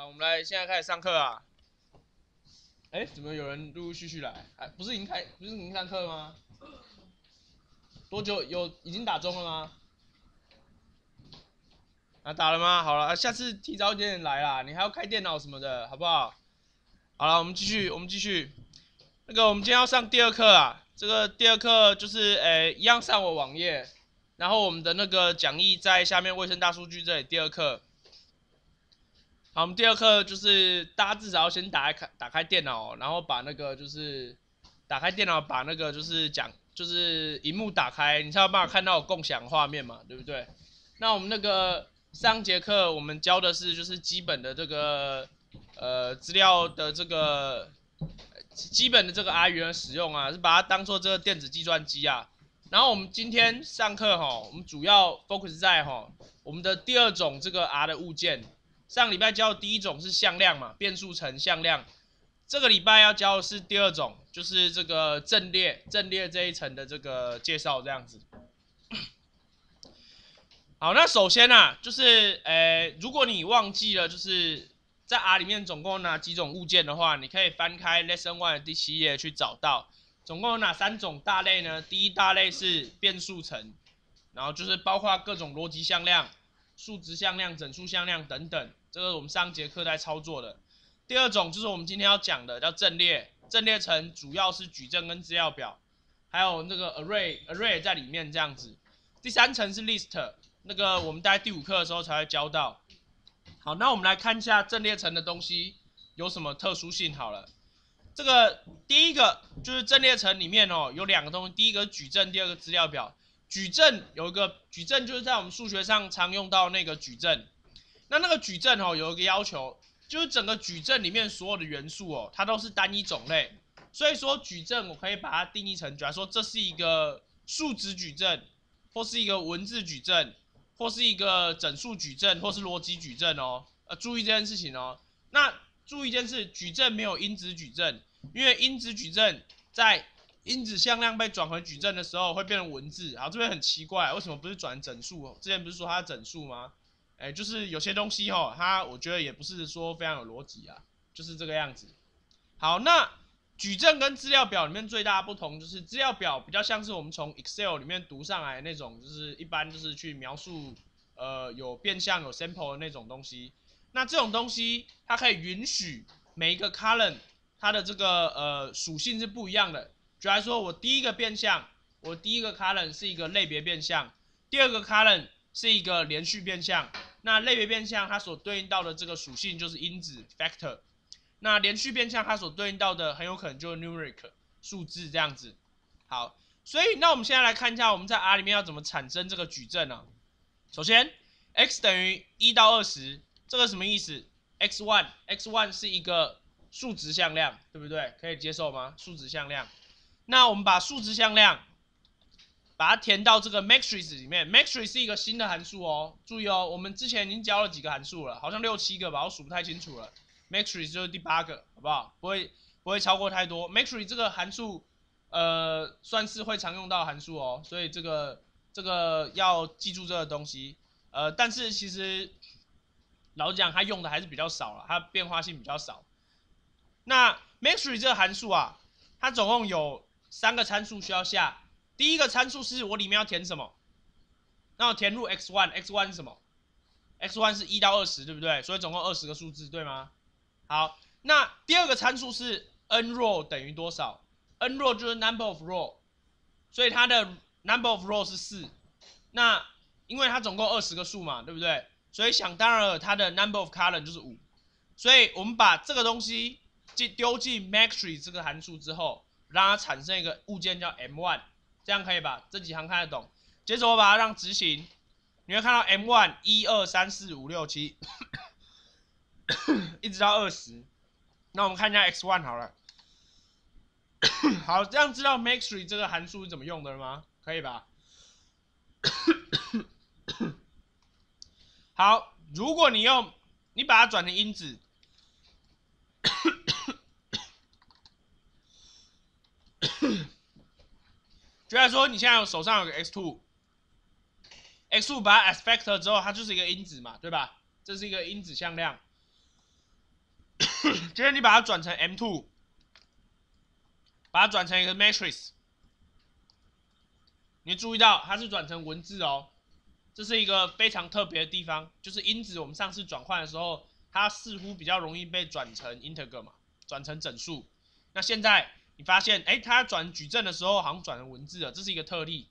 好，我们来，现在开始上课啊。哎，怎么有人陆陆续续来？哎，不是已经开，不是已经上课了吗？多久有已经打钟了吗？啊，打了吗？好了，下次提早一点点来啦。你还要开电脑什么的，好不好？好了，我们继续，我们继续。那个，我们今天要上第二课啊。这个第二课就是，哎，一样上我网页，然后我们的那个讲义在下面卫生大数据这里，第二课。好，我们第二课就是大家至少要先打开打开电脑，然后把那个就是打开电脑，把那个就是讲就是屏幕打开，你才有办法看到共享画面嘛，对不对？那我们那个上节课我们教的是就是基本的这个呃资料的这个基本的这个阿语的使用啊，是把它当做这个电子计算机啊。然后我们今天上课哈，我们主要 focus 在哈我们的第二种这个 R 的物件。上礼拜教的第一种是向量嘛，变数层向量。这个礼拜要教的是第二种，就是这个阵列，阵列这一层的这个介绍这样子。好，那首先呢，就是，呃，如果你忘记了，就是在 R 里面总共有哪几种物件的话，你可以翻开 Lesson One 第七页去找到，总共有哪三种大类呢？第一大类是变数层，然后就是包括各种逻辑向量、数值向量、整数向量等等。这个我们上节课在操作的，第二种就是我们今天要讲的，叫阵列。阵列层主要是矩阵跟资料表，还有那个 array array 在里面这样子。第三层是 list，那个我们待第五课的时候才会教到。好，那我们来看一下阵列层的东西有什么特殊性。好了，这个第一个就是阵列层里面哦有两个东西，第一个矩阵，第二个资料表。矩阵有一个矩阵就是在我们数学上常用到那个矩阵。那那个矩阵哦，有一个要求，就是整个矩阵里面所有的元素哦，它都是单一种类，所以说矩阵我可以把它定义成，假如说这是一个数值矩阵，或是一个文字矩阵，或是一个整数矩阵，或是逻辑矩阵哦，呃，注意这件事情哦。那注意一件事，矩阵没有因子矩阵，因为因子矩阵在因子向量被转回矩阵的时候会变成文字，好，这边很奇怪，为什么不是转整数？之前不是说它是整数吗？哎，就是有些东西哈，它我觉得也不是说非常有逻辑啊，就是这个样子。好，那矩阵跟资料表里面最大的不同就是资料表比较像是我们从 Excel 里面读上来那种，就是一般就是去描述，呃，有变相有 sample 的那种东西。那这种东西它可以允许每一个 column 它的这个呃属性是不一样的。举来说，我第一个变相，我第一个 column 是一个类别变相，第二个 column 是一个连续变相。那类别变相它所对应到的这个属性就是因子 factor，那连续变相它所对应到的很有可能就是 numeric 数字这样子。好，所以那我们现在来看一下我们在 R 里面要怎么产生这个矩阵呢？首先 x 等于一到二十，这个什么意思？x 1 x o 是一个数值向量，对不对？可以接受吗？数值向量。那我们把数值向量把它填到这个 matrix 里面，matrix 是一个新的函数哦，注意哦，我们之前已经教了几个函数了，好像六七个吧，我数不太清楚了，matrix 就是第八个，好不好？不会不会超过太多。matrix 这个函数，呃，算是会常用到函数哦，所以这个这个要记住这个东西，呃，但是其实老实讲，它用的还是比较少了，它变化性比较少。那 matrix 这个函数啊，它总共有三个参数需要下。第一个参数是我里面要填什么，那我填入 x 1 x 1是什么？x 1是一到二十，对不对？所以总共二十个数字，对吗？好，那第二个参数是 n row 等于多少？n row 就是 number of row，所以它的 number of row 是四。那因为它总共二十个数嘛，对不对？所以想当然了，它的 number of column 就是五。所以我们把这个东西进丢进 matrix 这个函数之后，让它产生一个物件叫 m one。这样可以吧？这几行看得懂。接着我把它让执行，你会看到 M one 一二三四五六七，一直到二十。那我们看一下 X one 好了。好，这样知道 Max three 这个函数是怎么用的吗？可以吧？好，如果你用你把它转成因子。就像来说，你现在手上有个 x two，x two 把它 aspect 之后，它就是一个因子嘛，对吧？这是一个因子向量。接 着你把它转成 m two，把它转成一个 matrix。你注意到它是转成文字哦，这是一个非常特别的地方。就是因子，我们上次转换的时候，它似乎比较容易被转成 integer 嘛，转成整数。那现在你发现，哎，它转矩阵的时候，好像转成文字了，这是一个特例。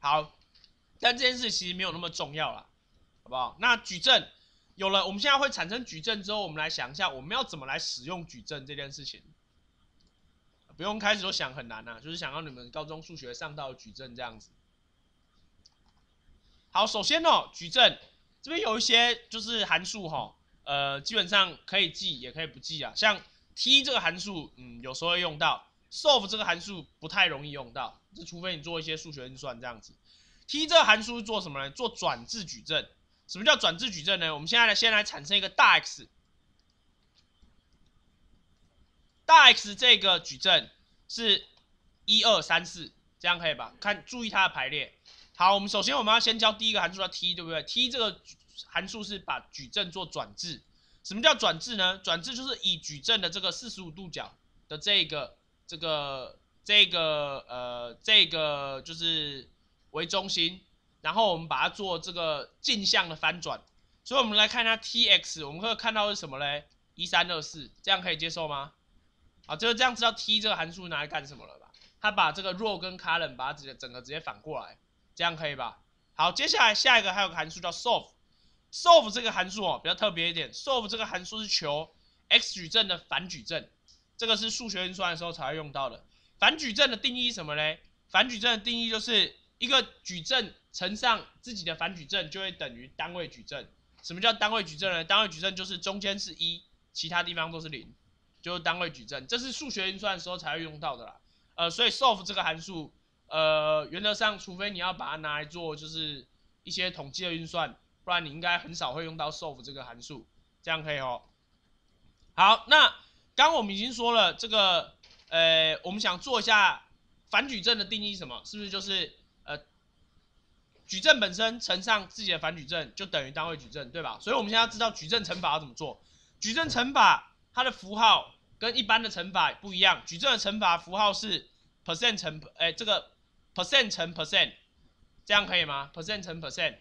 好，但这件事其实没有那么重要了，好不好？那矩阵有了，我们现在会产生矩阵之后，我们来想一下，我们要怎么来使用矩阵这件事情？不用开始就想很难啊，就是想要你们高中数学上到矩阵这样子。好，首先哦，矩阵这边有一些就是函数哈，呃，基本上可以记也可以不记啊，像 t 这个函数，嗯，有时候会用到。solve 这个函数不太容易用到，就除非你做一些数学运算这样子。t 这个函数做什么呢？做转置矩阵。什么叫转置矩阵呢？我们现在来先来产生一个大 x，大 x 这个矩阵是一二三四，这样可以吧？看注意它的排列。好，我们首先我们要先教第一个函数叫 t，对不对？t 这个函数是把矩阵做转置。什么叫转置呢？转置就是以矩阵的这个四十五度角的这个。这个这个呃这个就是为中心，然后我们把它做这个镜像的翻转，所以我们来看一下 T x 我们会看到是什么嘞？一三二四，这样可以接受吗？啊，这个这样知道 T 这个函数拿来干什么了吧？它把这个 row 跟 column 把它直接整个直接反过来，这样可以吧？好，接下来下一个还有个函数叫 solve，solve 这个函数哦比较特别一点，solve 这个函数是求 x 矩阵的反矩阵。这个是数学运算的时候才会用到的。反矩阵的定义什么呢？反矩阵的定义就是一个矩阵乘上自己的反矩阵就会等于单位矩阵。什么叫单位矩阵呢？单位矩阵就是中间是一，其他地方都是零，就是单位矩阵。这是数学运算的时候才会用到的啦。呃，所以 solve 这个函数，呃，原则上除非你要把它拿来做就是一些统计的运算，不然你应该很少会用到 solve 这个函数。这样可以哦。好，那。刚我们已经说了这个，呃，我们想做一下反矩阵的定义，什么？是不是就是呃，矩阵本身乘上自己的反矩阵就等于单位矩阵，对吧？所以，我们现在要知道矩阵乘法要怎么做。矩阵乘法它的符号跟一般的乘法不一样，矩阵的乘法符号是 percent 乘，哎，这个 percent 乘 percent，这样可以吗？percent 乘 percent。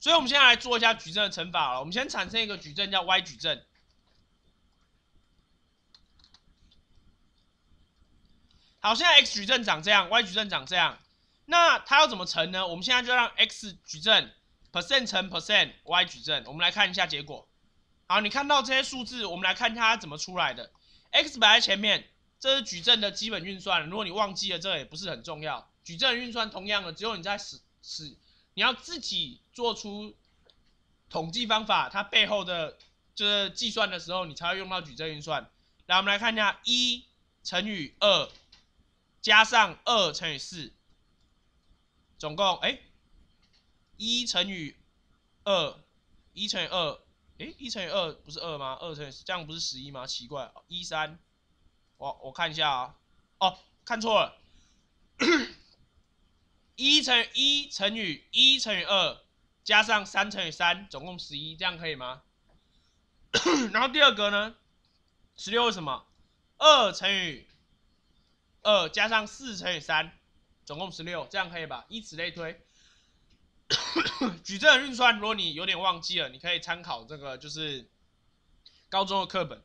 所以我们现在来做一下矩阵的乘法了。我们先产生一个矩阵叫 Y 矩阵。好，现在 X 矩阵长这样，Y 矩阵长这样，那它要怎么乘呢？我们现在就让 X 矩阵 percent 乘 percent Y 矩阵，我们来看一下结果。好，你看到这些数字，我们来看它怎么出来的。X 摆在前面，这是矩阵的基本运算。如果你忘记了，这也不是很重要。矩阵运算同样的，只有你在使使你要自己做出统计方法，它背后的就是计算的时候，你才会用到矩阵运算。来，我们来看一下一乘以二。加上二乘以四，总共哎，一乘以二，一乘以二，哎，一乘以二不是二吗？二乘以这样不是十一吗？奇怪，一三，我我看一下啊，哦，看错了，一乘一乘以一乘以二，加上三乘以三，总共十一，这样可以吗？然后第二个呢，十六为什么二乘以？二加上四乘以三，总共十六，这样可以吧？以此类推，矩 阵运算，如果你有点忘记了，你可以参考这个就是高中的课本。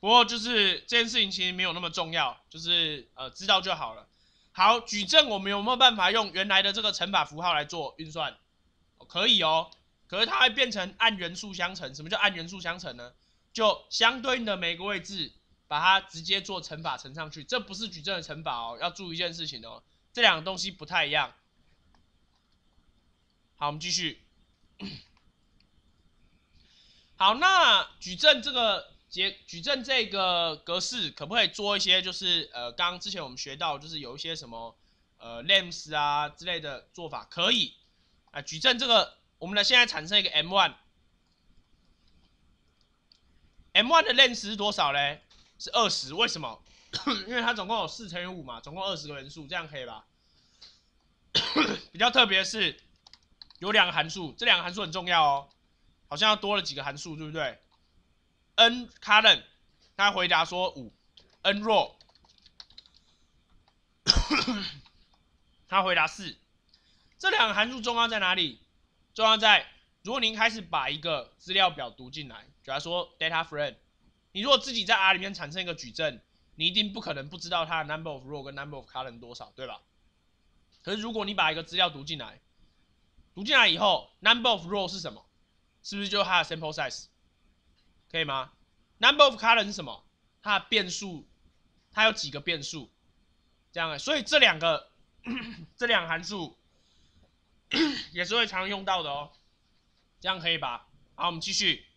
不过就是这件事情其实没有那么重要，就是呃知道就好了。好，矩阵我们有没有办法用原来的这个乘法符号来做运算？可以哦，可是它会变成按元素相乘。什么叫按元素相乘呢？就相对应的每个位置。把它直接做乘法乘上去，这不是矩阵的乘法哦，要注意一件事情哦，这两个东西不太一样。好，我们继续。好，那矩阵这个结，矩阵这个格式可不可以做一些，就是呃，刚之前我们学到就是有一些什么呃 l e m s 啊之类的做法，可以。啊，矩阵这个，我们呢现在产生一个 m one，m one 的 length 多少嘞？是二十，为什么？因为它总共有四乘以五嘛，总共二十个人数，这样可以吧？比较特别是有两个函数，这两个函数很重要哦，好像要多了几个函数，对不对？n current，他回答说五，n r o l 他回答四。这两个函数重要在哪里？重要在如果您开始把一个资料表读进来，假如说 data frame。你如果自己在 R 里面产生一个矩阵，你一定不可能不知道它的 number of row 跟 number of column 多少，对吧？可是如果你把一个资料读进来，读进来以后，number of row 是什么？是不是就是它的 sample size？可以吗？number of column 是什么？它的变数，它有几个变数？这样，所以这两个，这两个函数 也是会常用到的哦。这样可以吧？好，我们继续。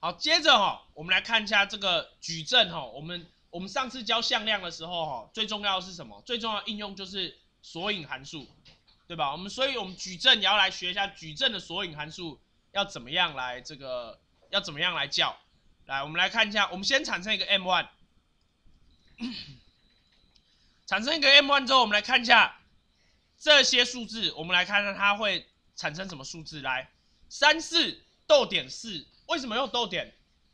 好，接着哈，我们来看一下这个矩阵哈。我们我们上次教向量的时候哈，最重要的是什么？最重要应用就是索引函数，对吧？我们所以，我们矩阵也要来学一下矩阵的索引函数要怎么样来这个，要怎么样来教。来，我们来看一下，我们先产生一个 M1，产生一个 M1 之后，我们来看一下这些数字，我们来看看它会产生什么数字。来，三四逗点四。为什么用逗点？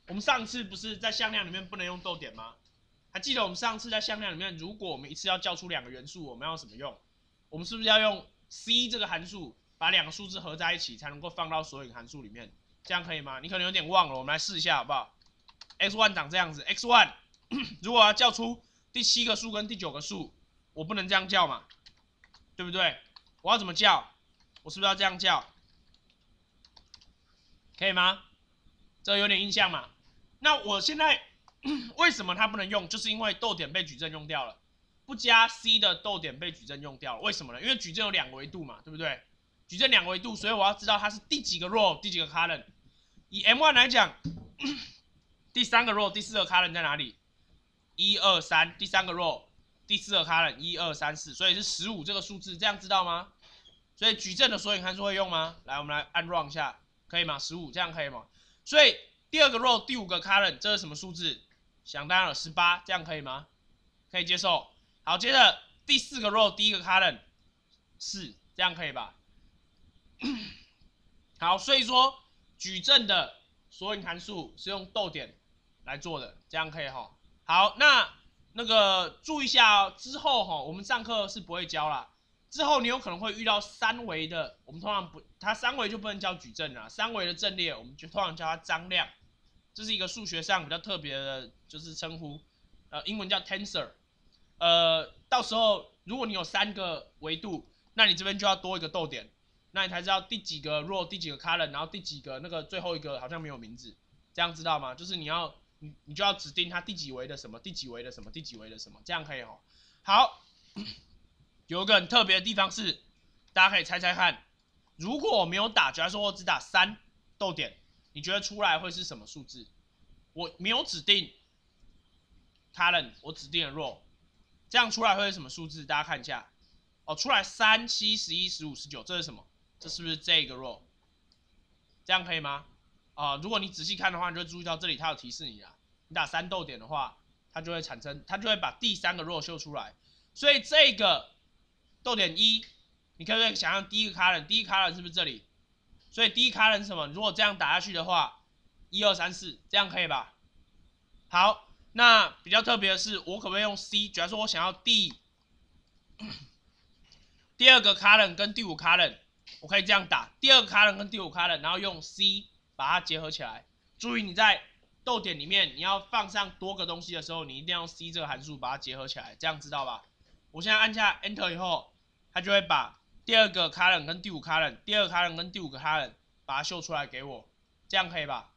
我们上次不是在向量里面不能用逗点吗？还记得我们上次在向量里面，如果我们一次要叫出两个元素，我们要怎么用？我们是不是要用 c 这个函数把两个数字合在一起才能够放到索引函数里面？这样可以吗？你可能有点忘了，我们来试一下好不好？x one 长这样子，x one 如果要叫出第七个数跟第九个数，我不能这样叫嘛，对不对？我要怎么叫？我是不是要这样叫？可以吗？这有点印象嘛？那我现在 为什么它不能用？就是因为逗点被矩阵用掉了，不加 c 的逗点被矩阵用掉了。为什么呢？因为矩阵有两维度嘛，对不对？矩阵两维度，所以我要知道它是第几个 row，第几个 column。以 M1 来讲，第三个 row，第四个 column 在哪里？一二三，第三个 row，第四个 column，一二三四，所以是十五这个数字，这样知道吗？所以矩阵的索引函数会用吗？来，我们来安装一下，可以吗？十五这样可以吗？所以第二个 row，第五个 column，这是什么数字？想当然了，十八，这样可以吗？可以接受。好，接着第四个 row，第一个 column，四，这样可以吧？好，所以说矩阵的索引函数是用逗点来做的，这样可以哈。好，那那个注意一下哦，之后哈，我们上课是不会教了。之后你有可能会遇到三维的，我们通常不，它三维就不能叫矩阵了，三维的阵列，我们就通常叫它张量，这是一个数学上比较特别的，就是称呼，呃，英文叫 tensor，呃，到时候如果你有三个维度，那你这边就要多一个逗点，那你才知道第几个 row，第几个 column，然后第几个那个最后一个好像没有名字，这样知道吗？就是你要，你你就要指定它第几维的什么，第几维的什么，第几维的什么，这样可以哦。好。有一个很特别的地方是，大家可以猜猜看，如果我没有打，假如说，我只打三豆点，你觉得出来会是什么数字？我没有指定 t a l e n t 我指定的 roll，这样出来会是什么数字？大家看一下，哦，出来三七十一十五十九，这是什么？这是不是这个 roll？这样可以吗？啊，如果你仔细看的话，你就会注意到这里，它有提示你啊，你打三豆点的话，它就会产生，它就会把第三个 roll 秀出来，所以这个。逗点一，你可不可以想象第一个 column，第一 column 是不是这里？所以第一 column 是什么？如果这样打下去的话，一二三四，这样可以吧？好，那比较特别的是，我可不可以用 C？主要说我想要第 第二个 column 跟第五 column，我可以这样打，第二 column 跟第五 column，然后用 C 把它结合起来。注意你在逗点里面你要放上多个东西的时候，你一定要 C 这个函数把它结合起来，这样知道吧？我现在按下 Enter 以后。他就会把第二个 column 跟第五 column，第二 column 跟第五个 column 把它秀出来给我，这样可以吧？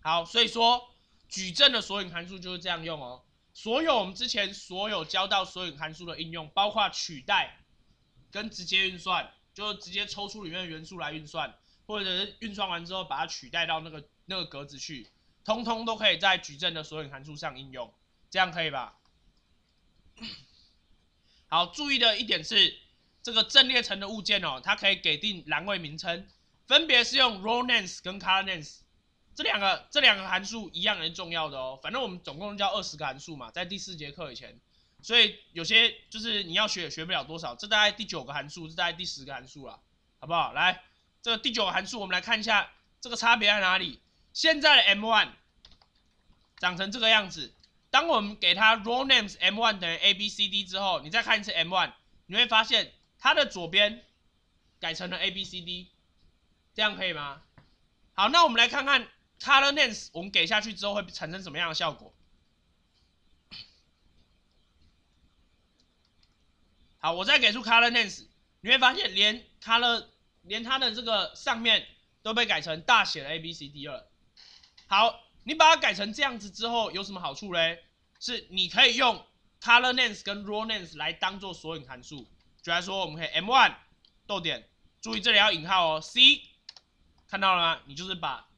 好，所以说矩阵的索引函数就是这样用哦。所有我们之前所有教到索引函数的应用，包括取代跟直接运算，就直接抽出里面的元素来运算，或者是运算完之后把它取代到那个那个格子去，通通都可以在矩阵的索引函数上应用，这样可以吧？好，注意的一点是。这个阵列成的物件哦，它可以给定栏位名称，分别是用 row names 跟 col names 这两个这两个函数一样很重要的哦。反正我们总共教二十个函数嘛，在第四节课以前，所以有些就是你要学也学不了多少。这大概第九个函数，这大概第十个函数了，好不好？来，这个第九个函数，我们来看一下这个差别在哪里。现在的 m one 长成这个样子，当我们给它 row names m one 等于 a b c d 之后，你再看一次 m one，你会发现。它的左边改成了 A B C D，这样可以吗？好，那我们来看看 color names，我们给下去之后会产生什么样的效果？好，我再给出 color names，你会发现连 color 连它的这个上面都被改成大写的 A B C D 了。好，你把它改成这样子之后有什么好处嘞？是你可以用 color names 跟 raw names 来当做索引函数。举来说，我们可以 m one 点，注意这里要引号哦。c 看到了吗？你就是把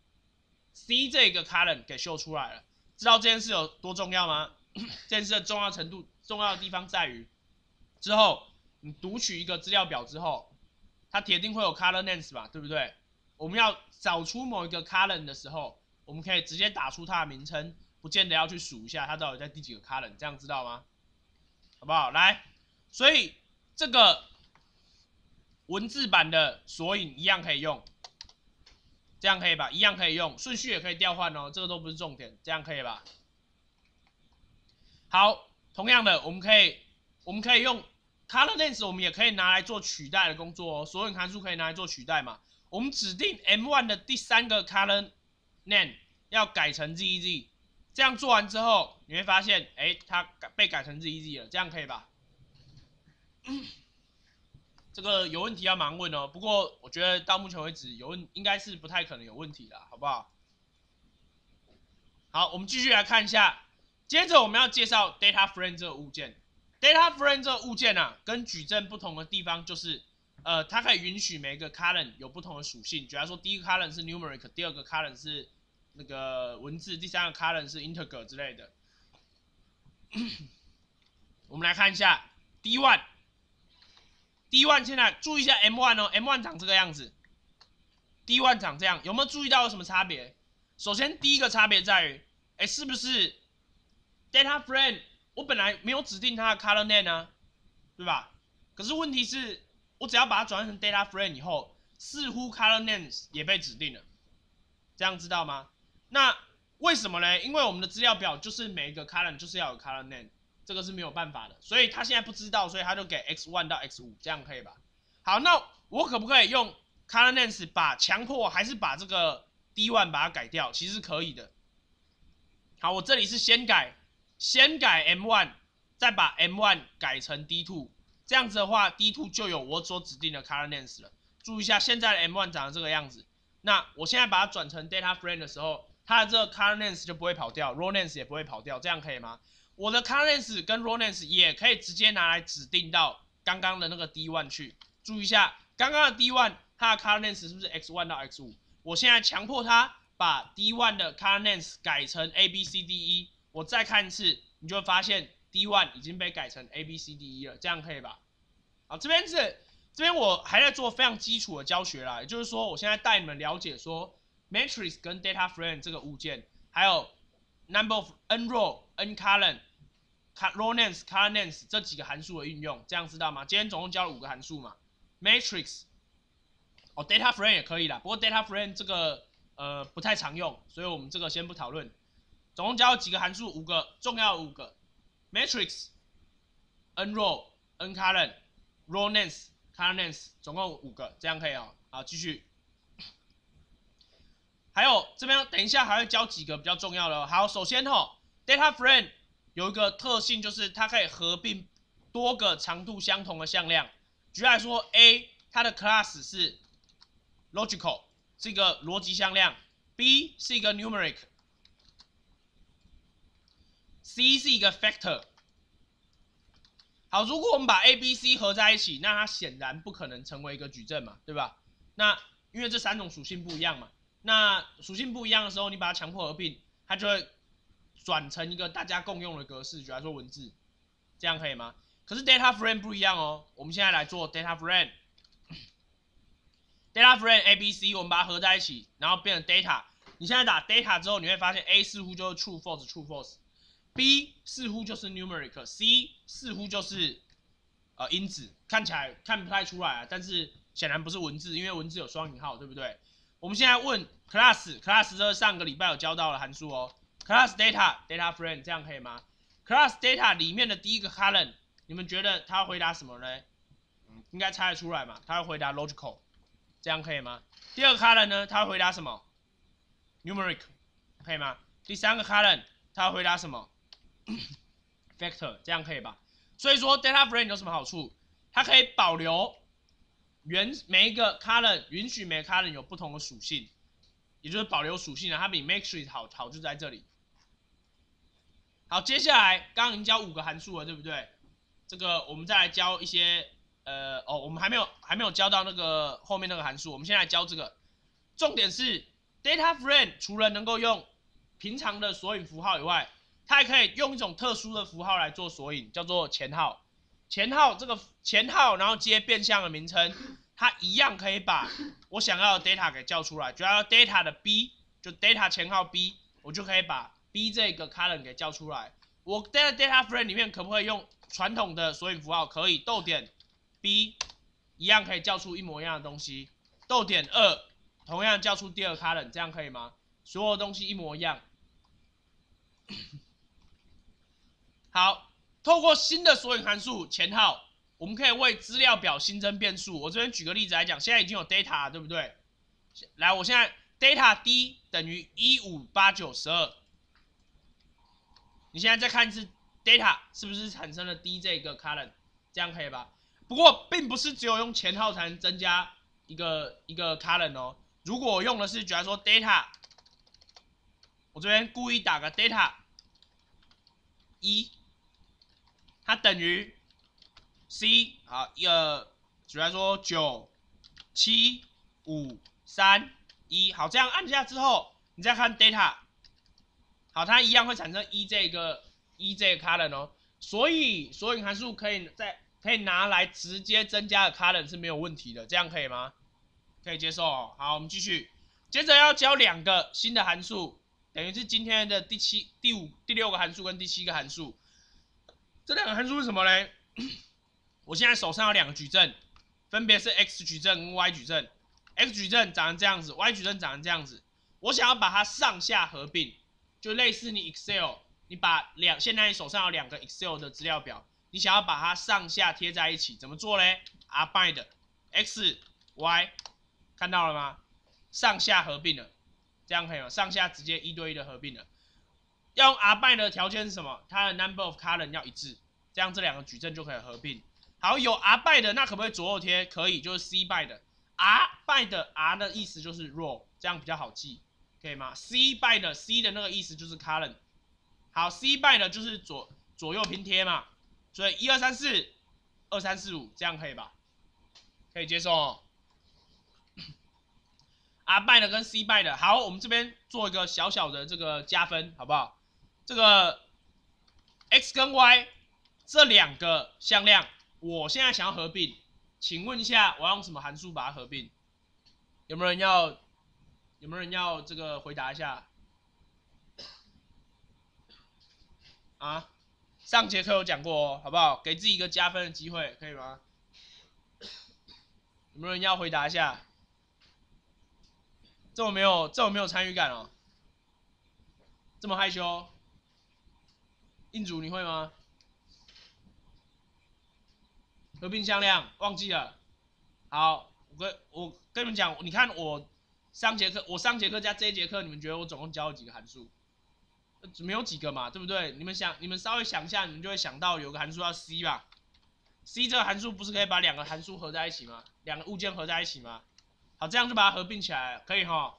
c 这个 column 给秀出来了。知道这件事有多重要吗？这件事的重要程度，重要的地方在于之后你读取一个资料表之后，它铁定会有 column names 吧，对不对？我们要找出某一个 column 的时候，我们可以直接打出它的名称，不见得要去数一下它到底在第几个 column，这样知道吗？好不好？来，所以这个文字版的索引一样可以用，这样可以吧？一样可以用，顺序也可以调换哦，这个都不是重点，这样可以吧？好，同样的，我们可以我们可以用 color l e n s 我们也可以拿来做取代的工作哦，索引函数可以拿来做取代嘛？我们指定 m1 的第三个 color name 要改成 z z 这样做完之后，你会发现，哎，它被改成 z z 了，这样可以吧？这个有问题要忙问哦，不过我觉得到目前为止有问应该是不太可能有问题啦，好不好？好，我们继续来看一下，接着我们要介绍 data frame 这个物件。data frame 这个物件啊，跟矩阵不同的地方就是，呃，它可以允许每个 column 有不同的属性，比如说第一个 column 是 numeric，第二个 column 是那个文字，第三个 column 是 integer 之类的。我们来看一下，第一 one。D one 现在注意一下 M one 哦，M one 长这个样子，D one 长这样，有没有注意到有什么差别？首先第一个差别在于，哎，是不是 data frame？我本来没有指定它的 color name 啊，对吧？可是问题是，我只要把它转换成 data frame 以后，似乎 color names 也被指定了，这样知道吗？那为什么呢？因为我们的资料表就是每一个 c o l o r 就是要有 color name。这个是没有办法的，所以他现在不知道，所以他就给 x 1到 x 5，这样可以吧？好，那我可不可以用 colors 把强迫还是把这个 d 1它改掉？其实可以的。好，我这里是先改先改 m 1，再把 m 1改成 d 2，这样子的话，d 2就有我所指定的 colors 了。注意一下，现在的 m 1长成这个样子。那我现在把它转成 data frame 的时候，它的这个 colors 就不会跑掉，row n a e s 也不会跑掉，这样可以吗？我的 c o r r e n t s 跟 rows 也可以直接拿来指定到刚刚的那个 d1 去，注意一下，刚刚的 d1 它的 c o r r e n t s 是不是 x1 到 x5？我现在强迫它把 d1 的 c o r r e n t s 改成 a b c d e，我再看一次，你就会发现 d1 已经被改成 a b c d e 了，这样可以吧？好，这边是，这边我还在做非常基础的教学啦，也就是说，我现在带你们了解说 matrix 跟 data frame 这个物件，还有 number of n row n column。row n a e s column e s 这几个函数的运用，这样知道吗？今天总共教了五个函数嘛，matrix，哦，data frame 也可以啦，不过 data frame 这个呃不太常用，所以我们这个先不讨论。总共教了几个函数？五个，重要五个，matrix、n r o l n c o l u r n row names、column n a e s 总共五个，这样可以哦。好，继续。还有这边，等一下还会教几个比较重要的。好，首先吼，data frame。有一个特性就是它可以合并多个长度相同的向量。举例来说，A 它的 class 是 logical，是一个逻辑向量；B 是一个 numeric；C 是一个 factor。好，如果我们把 A、B、C 合在一起，那它显然不可能成为一个矩阵嘛，对吧？那因为这三种属性不一样嘛。那属性不一样的时候，你把它强迫合并，它就会。转成一个大家共用的格式，举来说文字，这样可以吗？可是 data frame 不一样哦，我们现在来做 data frame，data frame A B C 我们把它合在一起，然后变成 data。你现在打 data 之后，你会发现 A 似乎就是 true false true false，B 似乎就是 numeric，C 似乎就是呃因子，看起来看不太出来啊，但是显然不是文字，因为文字有双引号，对不对？我们现在问 class class 这上个礼拜有教到的函数哦。Class data data frame 这样可以吗？Class data 里面的第一个 column，你们觉得它回答什么呢？嗯，应该猜得出来嘛？它回答 logical，这样可以吗？第二个 column 呢？它回答什么？numeric，可以吗？第三个 column 它回答什么？factor，这样可以吧？所以说 data frame 有什么好处？它可以保留原每一个 column，允许每个 column 有不同的属性，也就是保留属性的，它比 matrix 好，好就在这里。好，接下来刚刚已经教五个函数了，对不对？这个我们再来教一些，呃，哦，我们还没有还没有教到那个后面那个函数，我们先来教这个。重点是，data frame 除了能够用平常的索引符号以外，它还可以用一种特殊的符号来做索引，叫做前号。前号这个前号，然后接变相的名称，它一样可以把我想要的 data 给叫出来。只要 data 的 b，就 data 前号 b，我就可以把。B 这个 column 给叫出来，我 data frame 里面可不可以用传统的索引符号？可以，逗点 B 一样可以叫出一模一样的东西。逗点二，同样叫出第二 column，这样可以吗？所有东西一模一样。好，透过新的索引函数前号，我们可以为资料表新增变数。我这边举个例子来讲，现在已经有 data，对不对？来，我现在 data D 等于一五八九十二。你现在再看一次 data 是不是产生了 D 这个 column，这样可以吧？不过并不是只有用前号才能增加一个一个 column 哦。如果我用的是，假如说 data，我这边故意打个 data 一，它等于 c 好，一个举方说九七五三一好，这样按下之后，你再看 data。好，它一样会产生 e 这个 e 这个 current 哦，所以索引函数可以在可以拿来直接增加的 current 是没有问题的，这样可以吗？可以接受哦。好，我们继续，接着要教两个新的函数，等于是今天的第七、第五、第六个函数跟第七个函数，这两个函数是什么嘞？我现在手上有两个矩阵，分别是 x 矩阵、跟 y 矩阵，x 矩阵长成这样子，y 矩阵长成这样子，我想要把它上下合并。就类似你 Excel，你把两现在你手上有两个 Excel 的资料表，你想要把它上下贴在一起，怎么做嘞 r b i n d x y，看到了吗？上下合并了，这样可以吗？上下直接一对一的合并了。要用 Rbind 的条件是什么？它的 number of c o l o r 要一致，这样这两个矩阵就可以合并。好，有 Rbind 的那可不可以左右贴？可以，就是 cbind 的 Rbind R 的意思就是 row，这样比较好记。可以吗？C by 的 C 的那个意思就是 column，好，C by 的就是左左右平贴嘛，所以一二三四，二三四五这样可以吧？可以接受。啊 by 的跟 C by 的好，我们这边做一个小小的这个加分，好不好？这个 x 跟 y 这两个向量，我现在想要合并，请问一下我用什么函数把它合并？有没有人要？有没有人要这个回答一下？啊，上节课有讲过，好不好？给自己一个加分的机会，可以吗？有没有人要回答一下？这我没有，这我没有参与感哦。这么害羞？印主你会吗？合并向量忘记了？好，我跟、我跟你们讲，你看我。上节课我上节课加这一节课，你们觉得我总共教了几个函数？没有几个嘛，对不对？你们想，你们稍微想一下，你们就会想到有个函数叫 C 吧？C 这个函数不是可以把两个函数合在一起吗？两个物件合在一起吗？好，这样就把它合并起来，可以哈，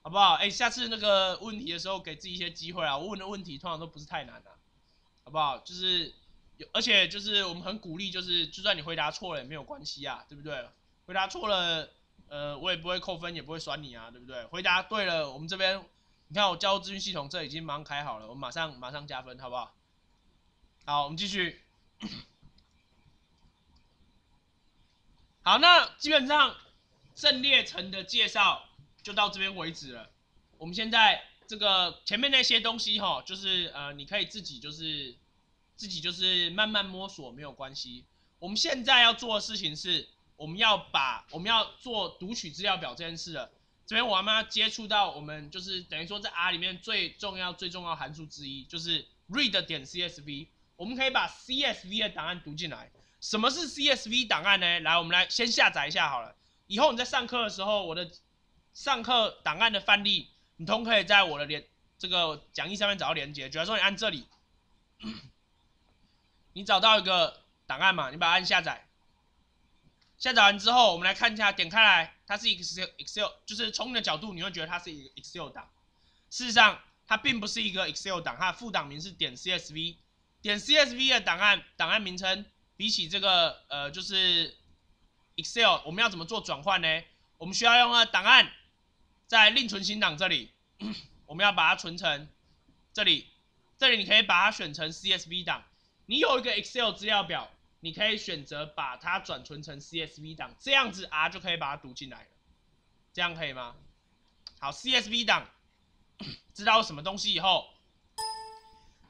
好不好？哎，下次那个问题的时候，给自己一些机会啊！我问的问题通常都不是太难的，好不好？就是，而且就是我们很鼓励，就是就算你回答错了也没有关系啊，对不对？回答错了。呃，我也不会扣分，也不会栓你啊，对不对？回答对了，我们这边，你看我交互资讯系统这已经马上开好了，我们马上马上加分，好不好？好，我们继续。好，那基本上阵列层的介绍就到这边为止了。我们现在这个前面那些东西哈，就是呃，你可以自己就是自己就是慢慢摸索，没有关系。我们现在要做的事情是。我们要把我们要做读取资料表这件事了。这边我们要接触到我们就是等于说在 R 里面最重要最重要函数之一就是 read 点 CSV。我们可以把 CSV 的档案读进来。什么是 CSV 档案呢？来，我们来先下载一下好了。以后你在上课的时候，我的上课档案的范例，你都可以在我的连这个讲义上面找到连接。比如说你按这里，你找到一个档案嘛，你把它按下载。下载完之后，我们来看一下，点开来，它是 e x c Excel，就是从你的角度，你会觉得它是一个 Excel 档。事实上，它并不是一个 Excel 档，它的副档名是点 CSV，点 CSV 的档案，档案名称比起这个，呃，就是 Excel，我们要怎么做转换呢？我们需要用的档案，在另存新档这里，我们要把它存成这里，这里你可以把它选成 CSV 档。你有一个 Excel 资料表。你可以选择把它转存成 CSV 档，这样子 R 就可以把它读进来了，这样可以吗？好，CSV 档，知道什么东西以后，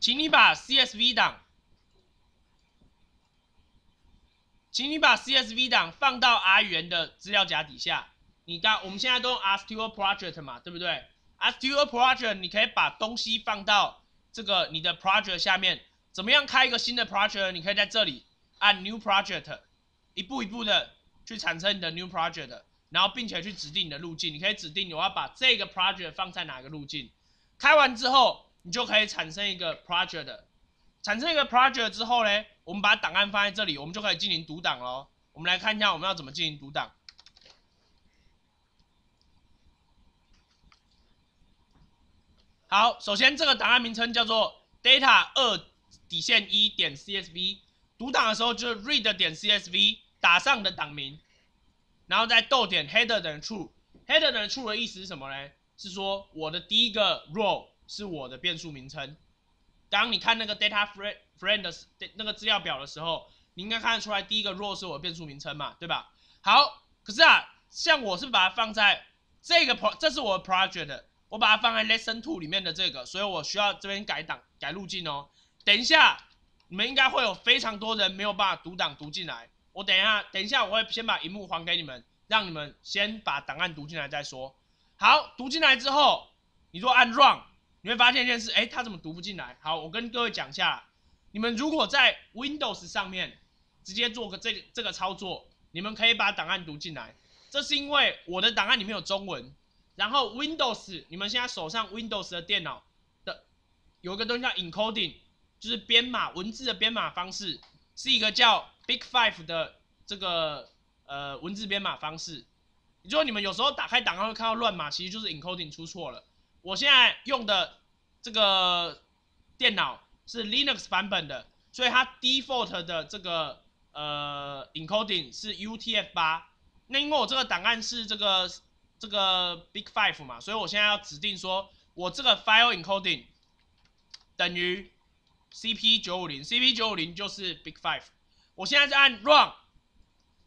请你把 CSV 档，请你把 CSV 档放到 R 语言的资料夹底下。你到我们现在都用 RStudio Project 嘛，对不对？RStudio Project 你可以把东西放到这个你的 Project 下面。怎么样开一个新的 Project？你可以在这里。按 New Project，一步一步的去产生你的 New Project，然后并且去指定你的路径。你可以指定我要把这个 Project 放在哪个路径。开完之后，你就可以产生一个 Project 产生一个 Project 之后呢，我们把档案放在这里，我们就可以进行读档喽。我们来看一下我们要怎么进行读档。好，首先这个档案名称叫做 data 二底线一点 CSV。读档的时候就是 read 点 csv 打上的档名，然后再逗点 header 等 true，header 等 true 的意思是什么呢？是说我的第一个 row 是我的变数名称。当你看那个 data frame 的那个资料表的时候，你应该看得出来第一个 row 是我的变数名称嘛，对吧？好，可是啊，像我是把它放在这个 pro，这是我的 project，我把它放在 lesson two 里面的这个，所以我需要这边改档改路径哦。等一下。你们应该会有非常多人没有办法读档读进来。我等一下，等一下，我会先把荧幕还给你们，让你们先把档案读进来再说。好，读进来之后，你说按 wrong，你会发现一件事，哎，他怎么读不进来？好，我跟各位讲一下，你们如果在 Windows 上面直接做个这这个操作，你们可以把档案读进来。这是因为我的档案里面有中文，然后 Windows，你们现在手上 Windows 的电脑的有一个东西叫 encoding。就是编码文字的编码方式是一个叫 Big Five 的这个呃文字编码方式。如果你们有时候打开档案会看到乱码，其实就是 encoding 出错了。我现在用的这个电脑是 Linux 版本的，所以它 default 的这个呃 encoding 是 UTF-8。那因为我这个档案是这个这个 Big Five 嘛，所以我现在要指定说，我这个 file encoding 等于。CP 九五零，CP 九五零就是 Big Five。我现在在按 Run，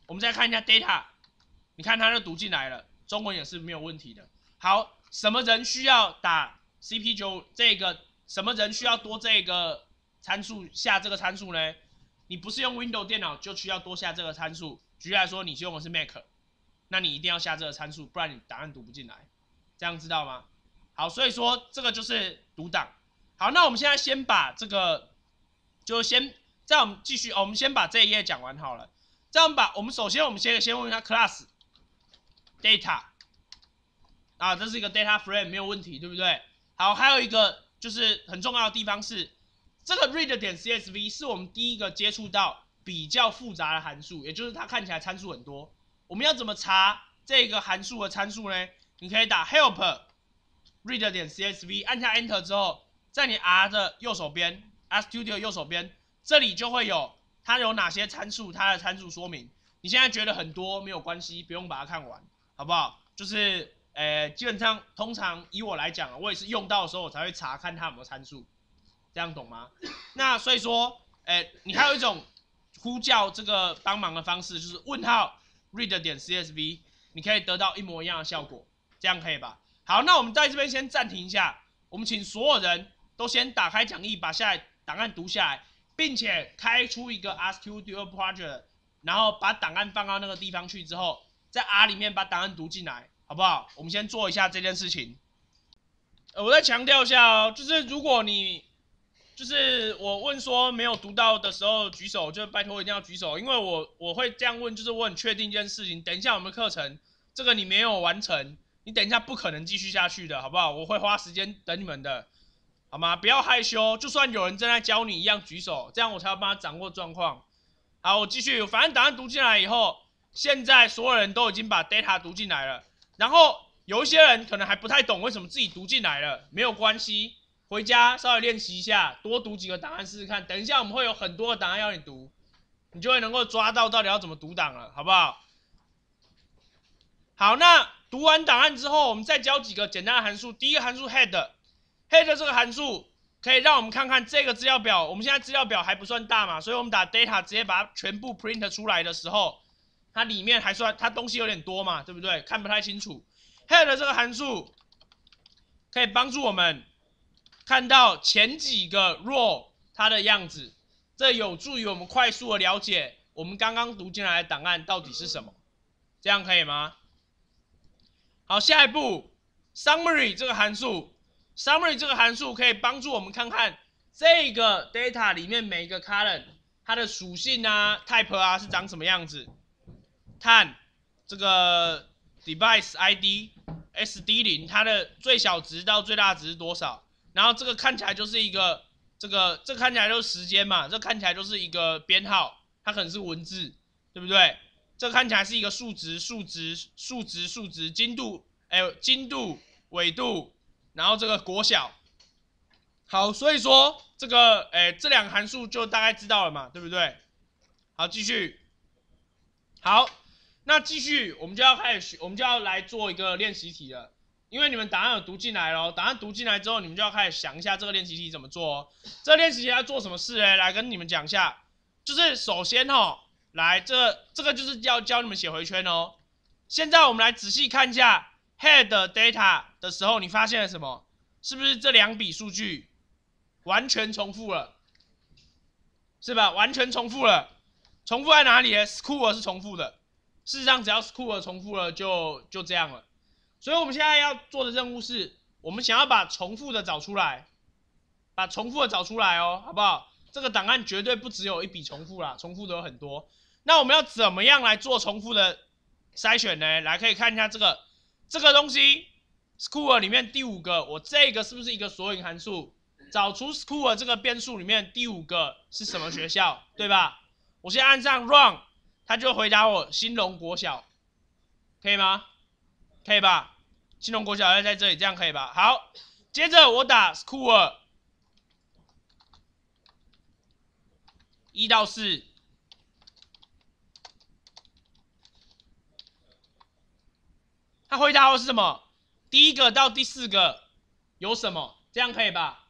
我们再看一下 Data，你看它就读进来了，中文也是没有问题的。好，什么人需要打 CP 九这个？什么人需要多这个参数下这个参数呢？你不是用 Windows 电脑就需要多下这个参数。举例来说，你用的是 Mac，那你一定要下这个参数，不然你答案读不进来。这样知道吗？好，所以说这个就是读档。好，那我们现在先把这个，就先这样，我们继续，我们先把这一页讲完好了。这样把，我们首先我们先先问一下 class data 啊，这是一个 data frame 没有问题，对不对？好，还有一个就是很重要的地方是，这个 read 点 csv 是我们第一个接触到比较复杂的函数，也就是它看起来参数很多。我们要怎么查这个函数的参数呢？你可以打 help read 点 csv，按下 enter 之后。在你 R 的右手边，R Studio 右手边，这里就会有它有哪些参数，它的参数说明。你现在觉得很多没有关系，不用把它看完，好不好？就是，诶，基本上通常以我来讲，我也是用到的时候我才会查看它有没有参数，这样懂吗？那所以说，诶，你还有一种呼叫这个帮忙的方式，就是问号 read 点 CSV，你可以得到一模一样的效果，这样可以吧？好，那我们在这边先暂停一下，我们请所有人。都先打开讲义，把下来档案读下来，并且开出一个 s q l i o e project，然后把档案放到那个地方去之后，在 R 里面把档案读进来，好不好？我们先做一下这件事情。我再强调一下哦，就是如果你就是我问说没有读到的时候举手，就拜托一定要举手，因为我我会这样问，就是我很确定一件事情，等一下我们课程这个你没有完成，你等一下不可能继续下去的，好不好？我会花时间等你们的。好吗？不要害羞，就算有人正在教你，一样举手，这样我才要帮他掌握状况。好，我继续。反正档案读进来以后，现在所有人都已经把 data 读进来了。然后有一些人可能还不太懂为什么自己读进来了，没有关系，回家稍微练习一下，多读几个档案试试看。等一下我们会有很多的档案要你读，你就会能够抓到到底要怎么读档了，好不好？好，那读完档案之后，我们再教几个简单的函数。第一个函数 head。head 这个函数可以让我们看看这个资料表，我们现在资料表还不算大嘛，所以我们打 data 直接把它全部 print 出来的时候，它里面还算它东西有点多嘛，对不对？看不太清楚。head 的这个函数可以帮助我们看到前几个 row 它的样子，这有助于我们快速的了解我们刚刚读进来的档案到底是什么，这样可以吗？好，下一步 summary 这个函数。summary 这个函数可以帮助我们看看这个 data 里面每一个 column 它的属性啊、type 啊是长什么样子。碳这个 device ID SD 零它的最小值到最大值是多少？然后这个看起来就是一个这个这看起来就是时间嘛，这看起来就是一个编号，它可能是文字，对不对？这看起来是一个数值、数值、数值、数值，精度哎，精度、纬度。然后这个国小，好，所以说这个诶这两个函数就大概知道了嘛，对不对？好，继续。好，那继续我们就要开始我们就要来做一个练习题了。因为你们答案有读进来了，答案读进来之后，你们就要开始想一下这个练习题怎么做。这练习题要做什么事嘞？来跟你们讲一下，就是首先哦，来这个这个就是要教你们写回圈哦。现在我们来仔细看一下。head data 的时候，你发现了什么？是不是这两笔数据完全重复了？是吧？完全重复了。重复在哪里呢？school 是重复的。事实上，只要 school 重复了，就就这样了。所以，我们现在要做的任务是，我们想要把重复的找出来，把重复的找出来哦，好不好？这个档案绝对不只有一笔重复啦，重复的有很多。那我们要怎么样来做重复的筛选呢？来，可以看一下这个。这个东西，score 里面第五个，我这个是不是一个索引函数？找出 score 这个变数里面第五个是什么学校？对吧？我先按上 run，他就回答我新隆国小，可以吗？可以吧？新隆国小要在这里，这样可以吧？好，接着我打 score，一到四。回答我是什么？第一个到第四个有什么？这样可以吧？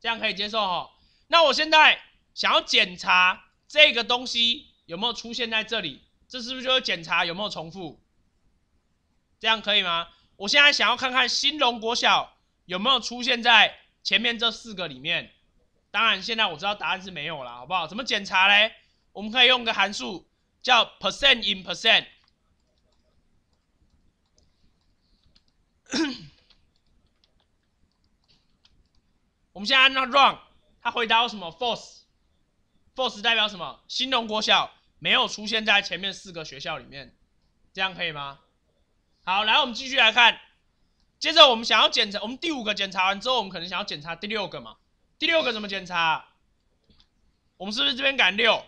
这样可以接受哈。那我现在想要检查这个东西有没有出现在这里，这是不是就是检查有没有重复？这样可以吗？我现在想要看看新隆国小有没有出现在前面这四个里面。当然，现在我知道答案是没有了，好不好？怎么检查嘞？我们可以用个函数叫 percent in percent。我们现在按一 Run，他回答我什么？False。False 代表什么？新隆国小没有出现在前面四个学校里面，这样可以吗？好，来我们继续来看，接着我们想要检查，我们第五个检查完之后，我们可能想要检查第六个嘛？第六个怎么检查？我们是不是这边改六？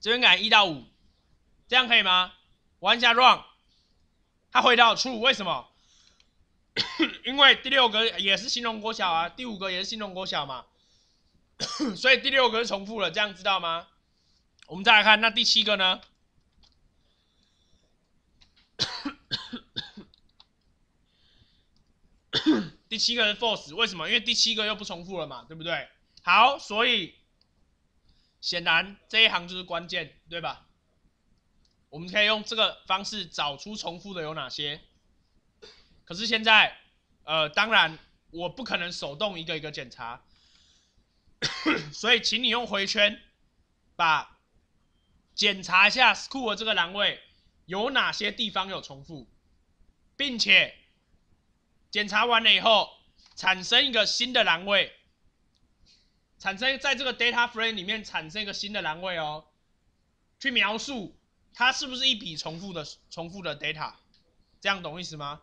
这边改一到五，这样可以吗？玩一下 Run。它回到初五，为什么？因为第六个也是新龙国小啊，第五个也是新龙国小嘛，所以第六个重复了，这样知道吗？我们再来看那第七个呢？第七个是 false，为什么？因为第七个又不重复了嘛，对不对？好，所以显然这一行就是关键，对吧？我们可以用这个方式找出重复的有哪些。可是现在，呃，当然我不可能手动一个一个检查，所以请你用回圈，把检查一下 school 这个栏位有哪些地方有重复，并且检查完了以后，产生一个新的栏位，产生在这个 data frame 里面产生一个新的栏位哦，去描述。它是不是一笔重复的重复的 data？这样懂意思吗？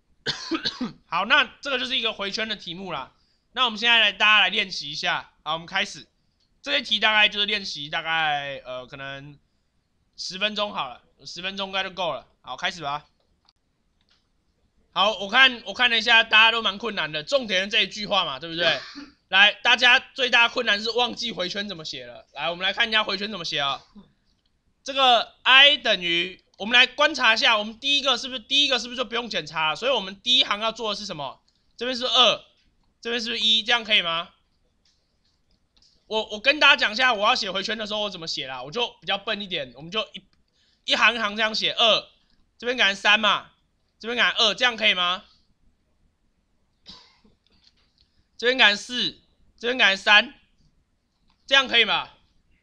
好，那这个就是一个回圈的题目啦。那我们现在来大家来练习一下。好，我们开始。这些题大概就是练习大概呃可能十分钟好了，十分钟应该就够了。好，开始吧。好，我看我看了一下，大家都蛮困难的。重点是这一句话嘛，对不对？来，大家最大困难是忘记回圈怎么写了。来，我们来看一下回圈怎么写啊。这个 i 等于，我们来观察一下，我们第一个是不是第一个是不是就不用检查？所以，我们第一行要做的是什么？这边是二，这边是不是一？这样可以吗？我我跟大家讲一下，我要写回圈的时候我怎么写啦？我就比较笨一点，我们就一一行一行这样写。二，这边改成三嘛，这边改成二，这样可以吗？这边改成四，这边改成三，这样可以吗？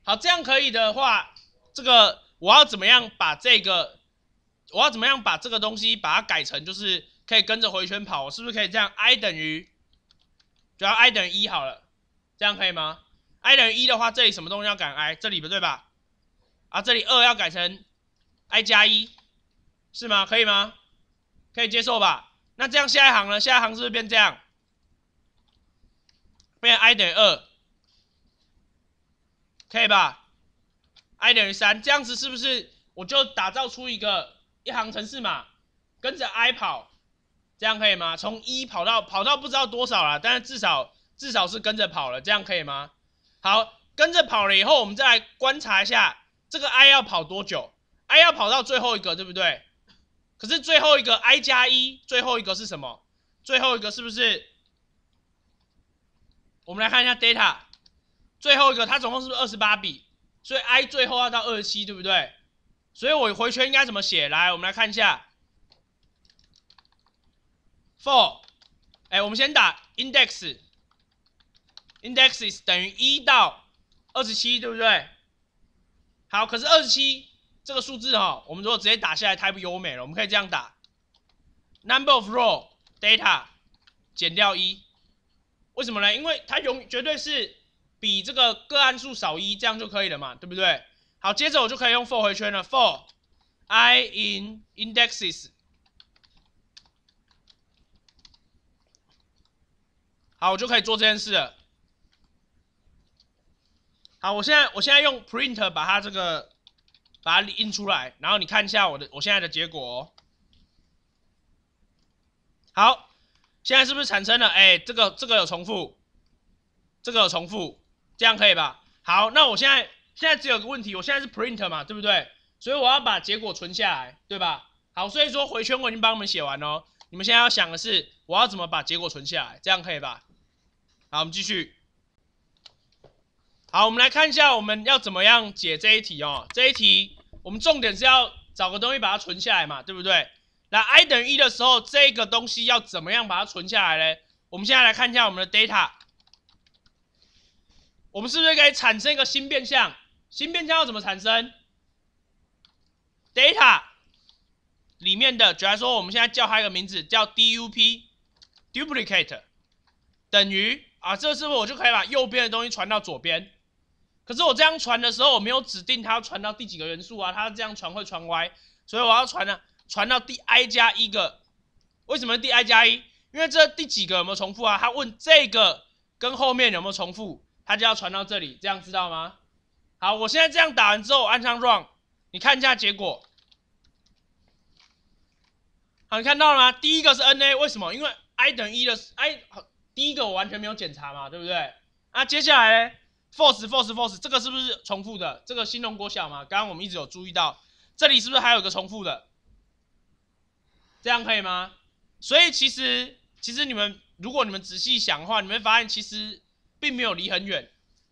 好，这样可以的话。这个我要怎么样把这个，我要怎么样把这个东西把它改成就是可以跟着回圈跑，我是不是可以这样 i 等于，主要 i 等于一好了，这样可以吗？i 等于一的话，这里什么东西要改 i 这里不对吧？啊，这里二要改成 i 加一，是吗？可以吗？可以接受吧？那这样下一行呢？下一行是不是变这样？变 i 等于二，可以吧？i 等于三，这样子是不是我就打造出一个一行程式码，跟着 i 跑，这样可以吗？从一跑到跑到不知道多少了，但是至少至少是跟着跑了，这样可以吗？好，跟着跑了以后，我们再来观察一下这个 i 要跑多久，i 要跑到最后一个，对不对？可是最后一个 i 加一，最后一个是什么？最后一个是不是？我们来看一下 data，最后一个它总共是不是二十八笔？所以 i 最后要到二十七，对不对？所以我回圈应该怎么写？来，我们来看一下。for，哎，我们先打 index，indexes 等于一到二十七，对不对？好，可是二十七这个数字哈，我们如果直接打下来太不优美了，我们可以这样打。number of row data 减掉一，为什么呢？因为它永绝对是。比这个个案数少一，这样就可以了嘛，对不对？好，接着我就可以用 for 回圈了。for i in indexes，好，我就可以做这件事。了。好，我现在我现在用 print 把它这个把它印出来，然后你看一下我的我现在的结果。好，现在是不是产生了？哎，这个这个有重复，这个有重复。这样可以吧？好，那我现在现在只有个问题，我现在是 print 嘛，对不对？所以我要把结果存下来，对吧？好，所以说回圈我已经帮你们写完了。你们现在要想的是我要怎么把结果存下来，这样可以吧？好，我们继续。好，我们来看一下我们要怎么样解这一题哦。这一题我们重点是要找个东西把它存下来嘛，对不对？那 i 等于一的时候，这个东西要怎么样把它存下来嘞？我们现在来看一下我们的 data。我们是不是可以产生一个新变相？新变相要怎么产生？data 里面的，假如说，我们现在叫它一个名字叫 dup，duplicate，等于啊，这是不是我就可以把右边的东西传到左边？可是我这样传的时候，我没有指定它要传到第几个元素啊，它这样传会传歪，所以我要传呢，传到第 i 加一个。为什么第 i 加一？因为这第几个有没有重复啊？他问这个跟后面有没有重复？它就要传到这里，这样知道吗？好，我现在这样打完之后按上 run，你看一下结果。好，你看到了吗？第一个是 na，为什么？因为 i 等于一的 i，第一个我完全没有检查嘛，对不对？啊，接下来 force force force，这个是不是重复的？这个新农国小嘛，刚刚我们一直有注意到，这里是不是还有一个重复的？这样可以吗？所以其实其实你们如果你们仔细想的话，你会发现其实。并没有离很远，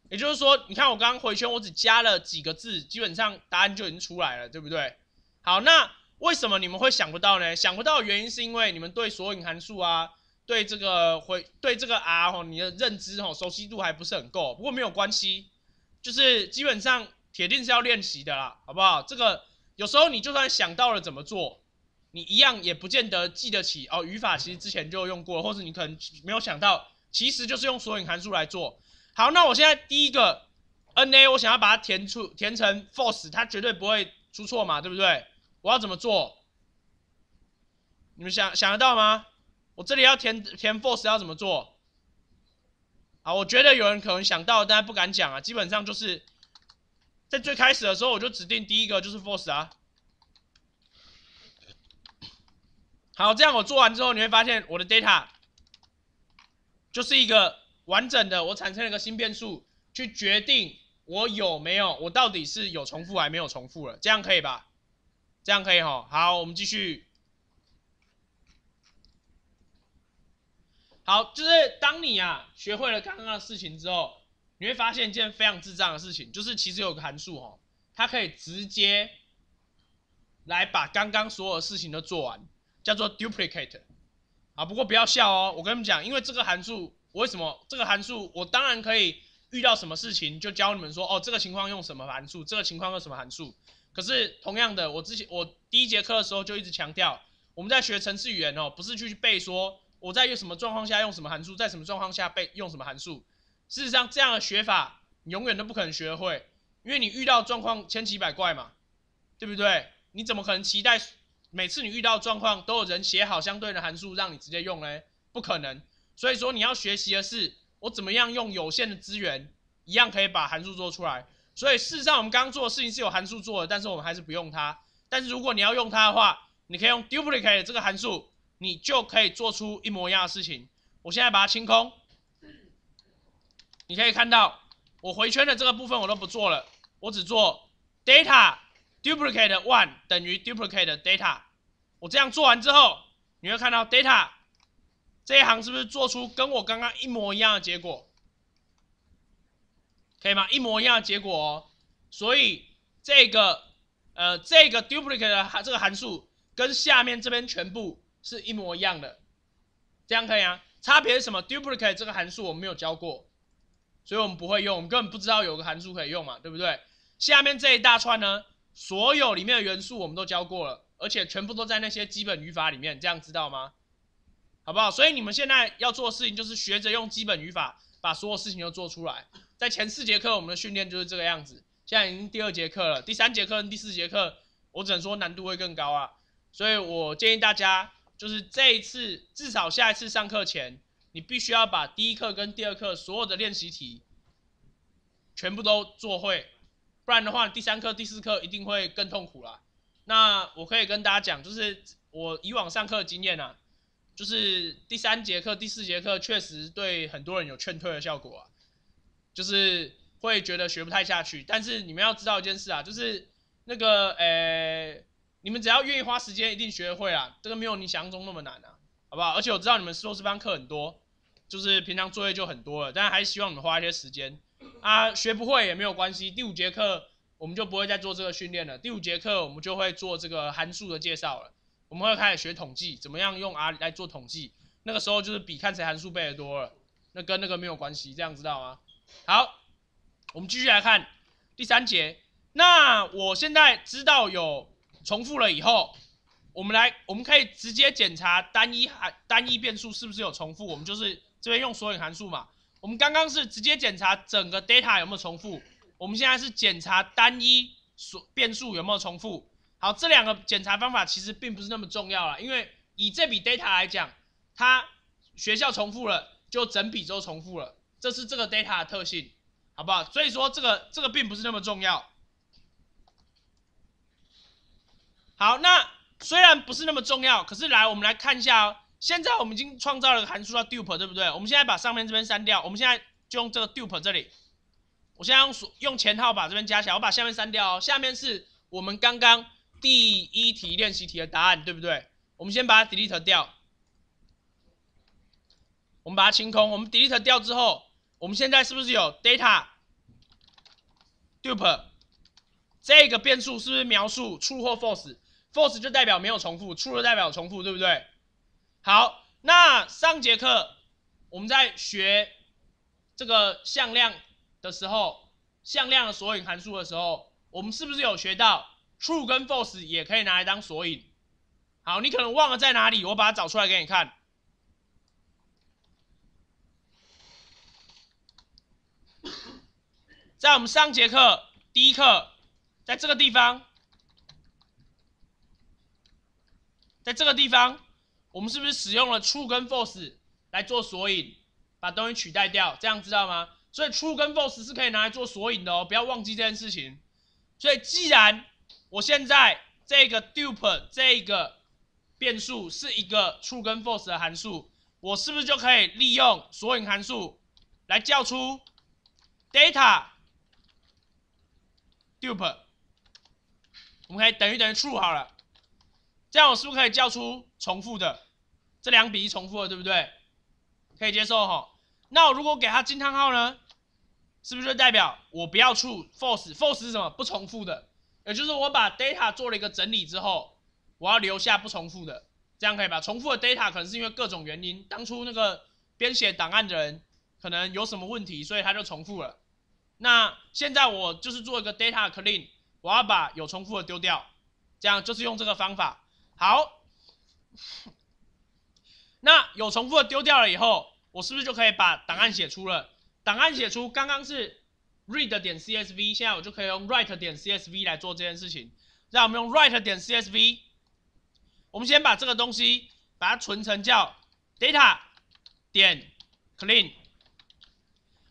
也就是说，你看我刚刚回圈，我只加了几个字，基本上答案就已经出来了，对不对？好，那为什么你们会想不到呢？想不到的原因是因为你们对索引函数啊，对这个回对这个 r 哈，你的认知哈，熟悉度还不是很够。不过没有关系，就是基本上铁定是要练习的啦，好不好？这个有时候你就算想到了怎么做，你一样也不见得记得起哦。语法其实之前就用过，或者你可能没有想到。其实就是用索引函数来做好。那我现在第一个 n a 我想要把它填出填成 false，它绝对不会出错嘛，对不对？我要怎么做？你们想想得到吗？我这里要填填 false 要怎么做？好，我觉得有人可能想到，但不敢讲啊。基本上就是在最开始的时候我就指定第一个就是 false 啊。好，这样我做完之后你会发现我的 data。就是一个完整的，我产生了一个新变数，去决定我有没有，我到底是有重复还是没有重复了，这样可以吧？这样可以吼。好，我们继续。好，就是当你啊学会了刚刚的事情之后，你会发现一件非常智障的事情，就是其实有个函数哈，它可以直接来把刚刚所有的事情都做完，叫做 duplicate。啊，不过不要笑哦，我跟你们讲，因为这个函数，我为什么这个函数，我当然可以遇到什么事情就教你们说，哦，这个情况用什么函数，这个情况用什么函数。可是同样的，我之前我第一节课的时候就一直强调，我们在学程式语言哦，不是去背说我在什么状况下用什么函数，在什么状况下背用什么函数。事实上，这样的学法永远都不可能学会，因为你遇到状况千奇百怪嘛，对不对？你怎么可能期待？每次你遇到状况，都有人写好相对的函数让你直接用嘞，不可能。所以说你要学习的是我怎么样用有限的资源，一样可以把函数做出来。所以事实上我们刚做的事情是有函数做的，但是我们还是不用它。但是如果你要用它的话，你可以用 duplicate 这个函数，你就可以做出一模一样的事情。我现在把它清空，你可以看到我回圈的这个部分我都不做了，我只做 data duplicate one 等于 duplicate data。我这样做完之后，你会看到 data 这一行是不是做出跟我刚刚一模一样的结果？可以吗？一模一样的结果哦。所以这个呃这个 duplicate 的这个函数跟下面这边全部是一模一样的，这样可以啊。差别是什么？duplicate 这个函数我们没有教过，所以我们不会用，我们根本不知道有个函数可以用嘛，对不对？下面这一大串呢，所有里面的元素我们都教过了。而且全部都在那些基本语法里面，这样知道吗？好不好？所以你们现在要做的事情就是学着用基本语法把所有事情都做出来。在前四节课我们的训练就是这个样子，现在已经第二节课了，第三节课跟第四节课我只能说难度会更高啊。所以我建议大家，就是这一次至少下一次上课前，你必须要把第一课跟第二课所有的练习题全部都做会，不然的话第三课、第四课一定会更痛苦了。那我可以跟大家讲，就是我以往上课的经验啊，就是第三节课、第四节课确实对很多人有劝退的效果啊，就是会觉得学不太下去。但是你们要知道一件事啊，就是那个呃，你们只要愿意花时间，一定学会啊，这个没有你想象中那么难啊，好不好？而且我知道你们硕士班课很多，就是平常作业就很多了，但还是希望你们花一些时间啊，学不会也没有关系，第五节课。我们就不会再做这个训练了。第五节课我们就会做这个函数的介绍了，我们会开始学统计，怎么样用 R 来做统计。那个时候就是比看谁函数背的多了，那跟那个没有关系，这样知道吗？好，我们继续来看第三节。那我现在知道有重复了以后，我们来，我们可以直接检查单一函、单一变数是不是有重复。我们就是这边用索引函数嘛。我们刚刚是直接检查整个 data 有没有重复。我们现在是检查单一所变数有没有重复。好，这两个检查方法其实并不是那么重要了，因为以这笔 data 来讲，它学校重复了，就整笔都重复了，这是这个 data 的特性，好不好？所以说这个这个并不是那么重要。好，那虽然不是那么重要，可是来我们来看一下哦。现在我们已经创造了函数叫 dup，e 对不对？我们现在把上面这边删掉，我们现在就用这个 dup e 这里。我现在用用前号把这边加起来，我把下面删掉哦。下面是我们刚刚第一题练习题的答案，对不对？我们先把它 delete 掉，我们把它清空。我们 delete 掉之后，我们现在是不是有 data，dup？e 这个变数是不是描述 true 或 false？false 就代表没有重复，true 就代表重复，对不对？好，那上节课我们在学这个向量。的时候，向量的索引函数的时候，我们是不是有学到 true 跟 false 也可以拿来当索引？好，你可能忘了在哪里，我把它找出来给你看。在我们上节课第一课，在这个地方，在这个地方，我们是不是使用了 true 跟 false 来做索引，把东西取代掉？这样知道吗？所以 true 跟 false 是可以拿来做索引的哦，不要忘记这件事情。所以既然我现在这个 dup e 这个变数是一个 true 跟 false 的函数，我是不是就可以利用索引函数来叫出 data dup？e 我们可以等于等于 true 好了，这样我是不是可以叫出重复的这两笔重复的，对不对？可以接受哈。那我如果给它惊叹号呢？是不是就代表我不要出 f a l s e f a l s e 是什么？不重复的，也就是我把 data 做了一个整理之后，我要留下不重复的，这样可以吧？重复的 data 可能是因为各种原因，当初那个编写档案的人可能有什么问题，所以他就重复了。那现在我就是做一个 data clean，我要把有重复的丢掉，这样就是用这个方法。好，那有重复的丢掉了以后。我是不是就可以把档案写出了？档案写出，刚刚是 read 点 CSV，现在我就可以用 write 点 CSV 来做这件事情。让我们用 write 点 CSV，我们先把这个东西把它存成叫 data 点 clean，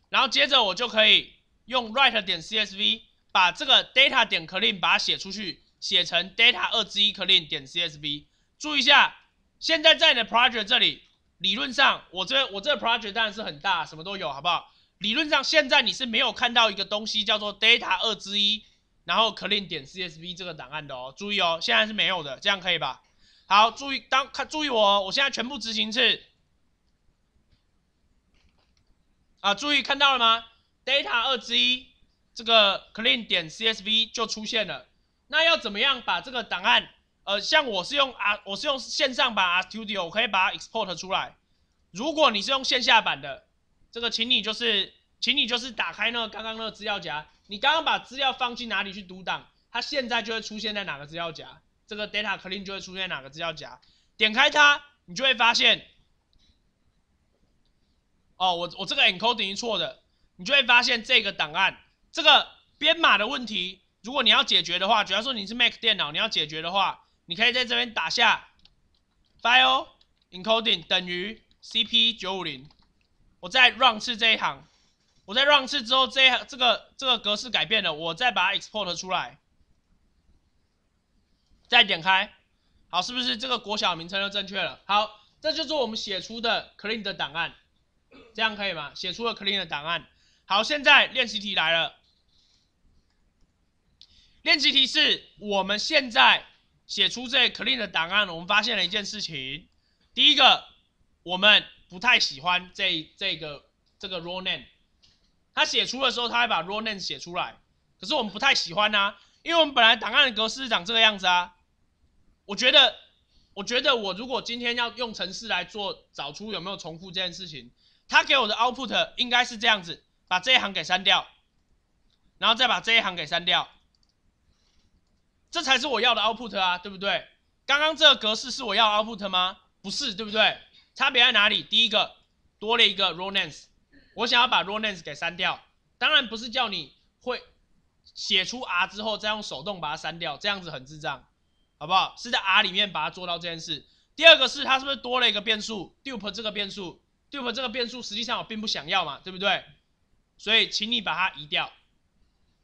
然后接着我就可以用 write 点 CSV 把这个 data 点 clean 把它写出去，写成 data 二之一 clean 点 CSV。注意一下，现在在你的 project 这里。理论上，我这我这个 project 当然是很大，什么都有，好不好？理论上，现在你是没有看到一个东西叫做 data 二之一，然后 clean 点 csv 这个档案的哦，注意哦，现在是没有的，这样可以吧？好，注意当看注意我，我现在全部执行是。次。啊，注意看到了吗？data 二之一这个 clean 点 csv 就出现了，那要怎么样把这个档案？呃，像我是用啊，我是用线上版啊 Studio，我可以把它 export 出来。如果你是用线下版的，这个请你就是，请你就是打开那个刚刚那个资料夹，你刚刚把资料放进哪里去读档，它现在就会出现在哪个资料夹，这个 data clean 就会出现在哪个资料夹，点开它，你就会发现，哦，我我这个 encoding 错的，你就会发现这个档案这个编码的问题。如果你要解决的话，假如说你是 Mac 电脑，你要解决的话。你可以在这边打下 file encoding 等于 cp 九五零，我在 run 次这一行，我在 run 次之后，这这个这个格式改变了，我再把 export 出来，再点开，好，是不是这个国小名称就正确了？好，这就是我们写出的 clean 的档案，这样可以吗？写出了 clean 的档案，好，现在练习题来了，练习题是，我们现在。写出这 clean 的档案，我们发现了一件事情。第一个，我们不太喜欢这这个这个 raw name。他写出的时候，他还把 raw name 写出来，可是我们不太喜欢啊，因为我们本来档案的格式长这个样子啊。我觉得，我觉得我如果今天要用程式来做找出有没有重复这件事情，他给我的 output 应该是这样子，把这一行给删掉，然后再把这一行给删掉。这才是我要的 output 啊，对不对？刚刚这个格式是我要 output 吗？不是，对不对？差别在哪里？第一个多了一个 rawness，我想要把 rawness 给删掉。当然不是叫你会写出 r 之后再用手动把它删掉，这样子很智障，好不好？是在 r 里面把它做到这件事。第二个是它是不是多了一个变数 dup？这个变数 dup 这个变数实际上我并不想要嘛，对不对？所以请你把它移掉，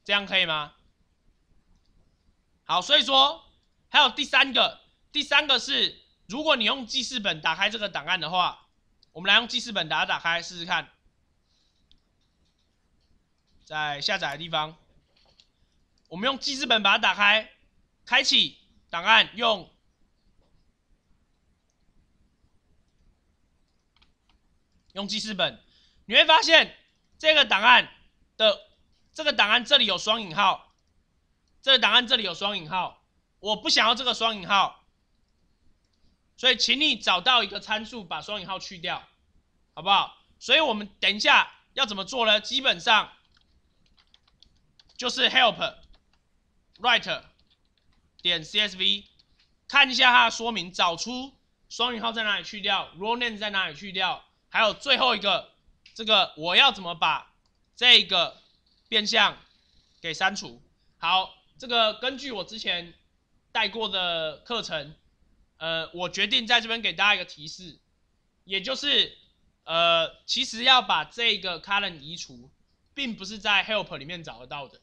这样可以吗？好，所以说还有第三个，第三个是如果你用记事本打开这个档案的话，我们来用记事本把它打开试试看。在下载的地方，我们用记事本把它打开，开启档案，用用记事本，你会发现这个档案的这个档案这里有双引号。这个档案这里有双引号，我不想要这个双引号，所以请你找到一个参数把双引号去掉，好不好？所以我们等一下要怎么做呢？基本上就是 help write 点 csv，看一下它的说明，找出双引号在哪里去掉，row name 在哪里去掉，还有最后一个这个我要怎么把这个变相给删除？好。这个根据我之前带过的课程，呃，我决定在这边给大家一个提示，也就是，呃，其实要把这个 current 移除，并不是在 help 里面找得到的。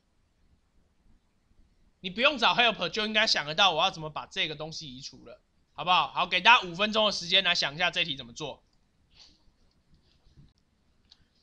你不用找 help，就应该想得到我要怎么把这个东西移除了，好不好？好，给大家五分钟的时间来想一下这题怎么做。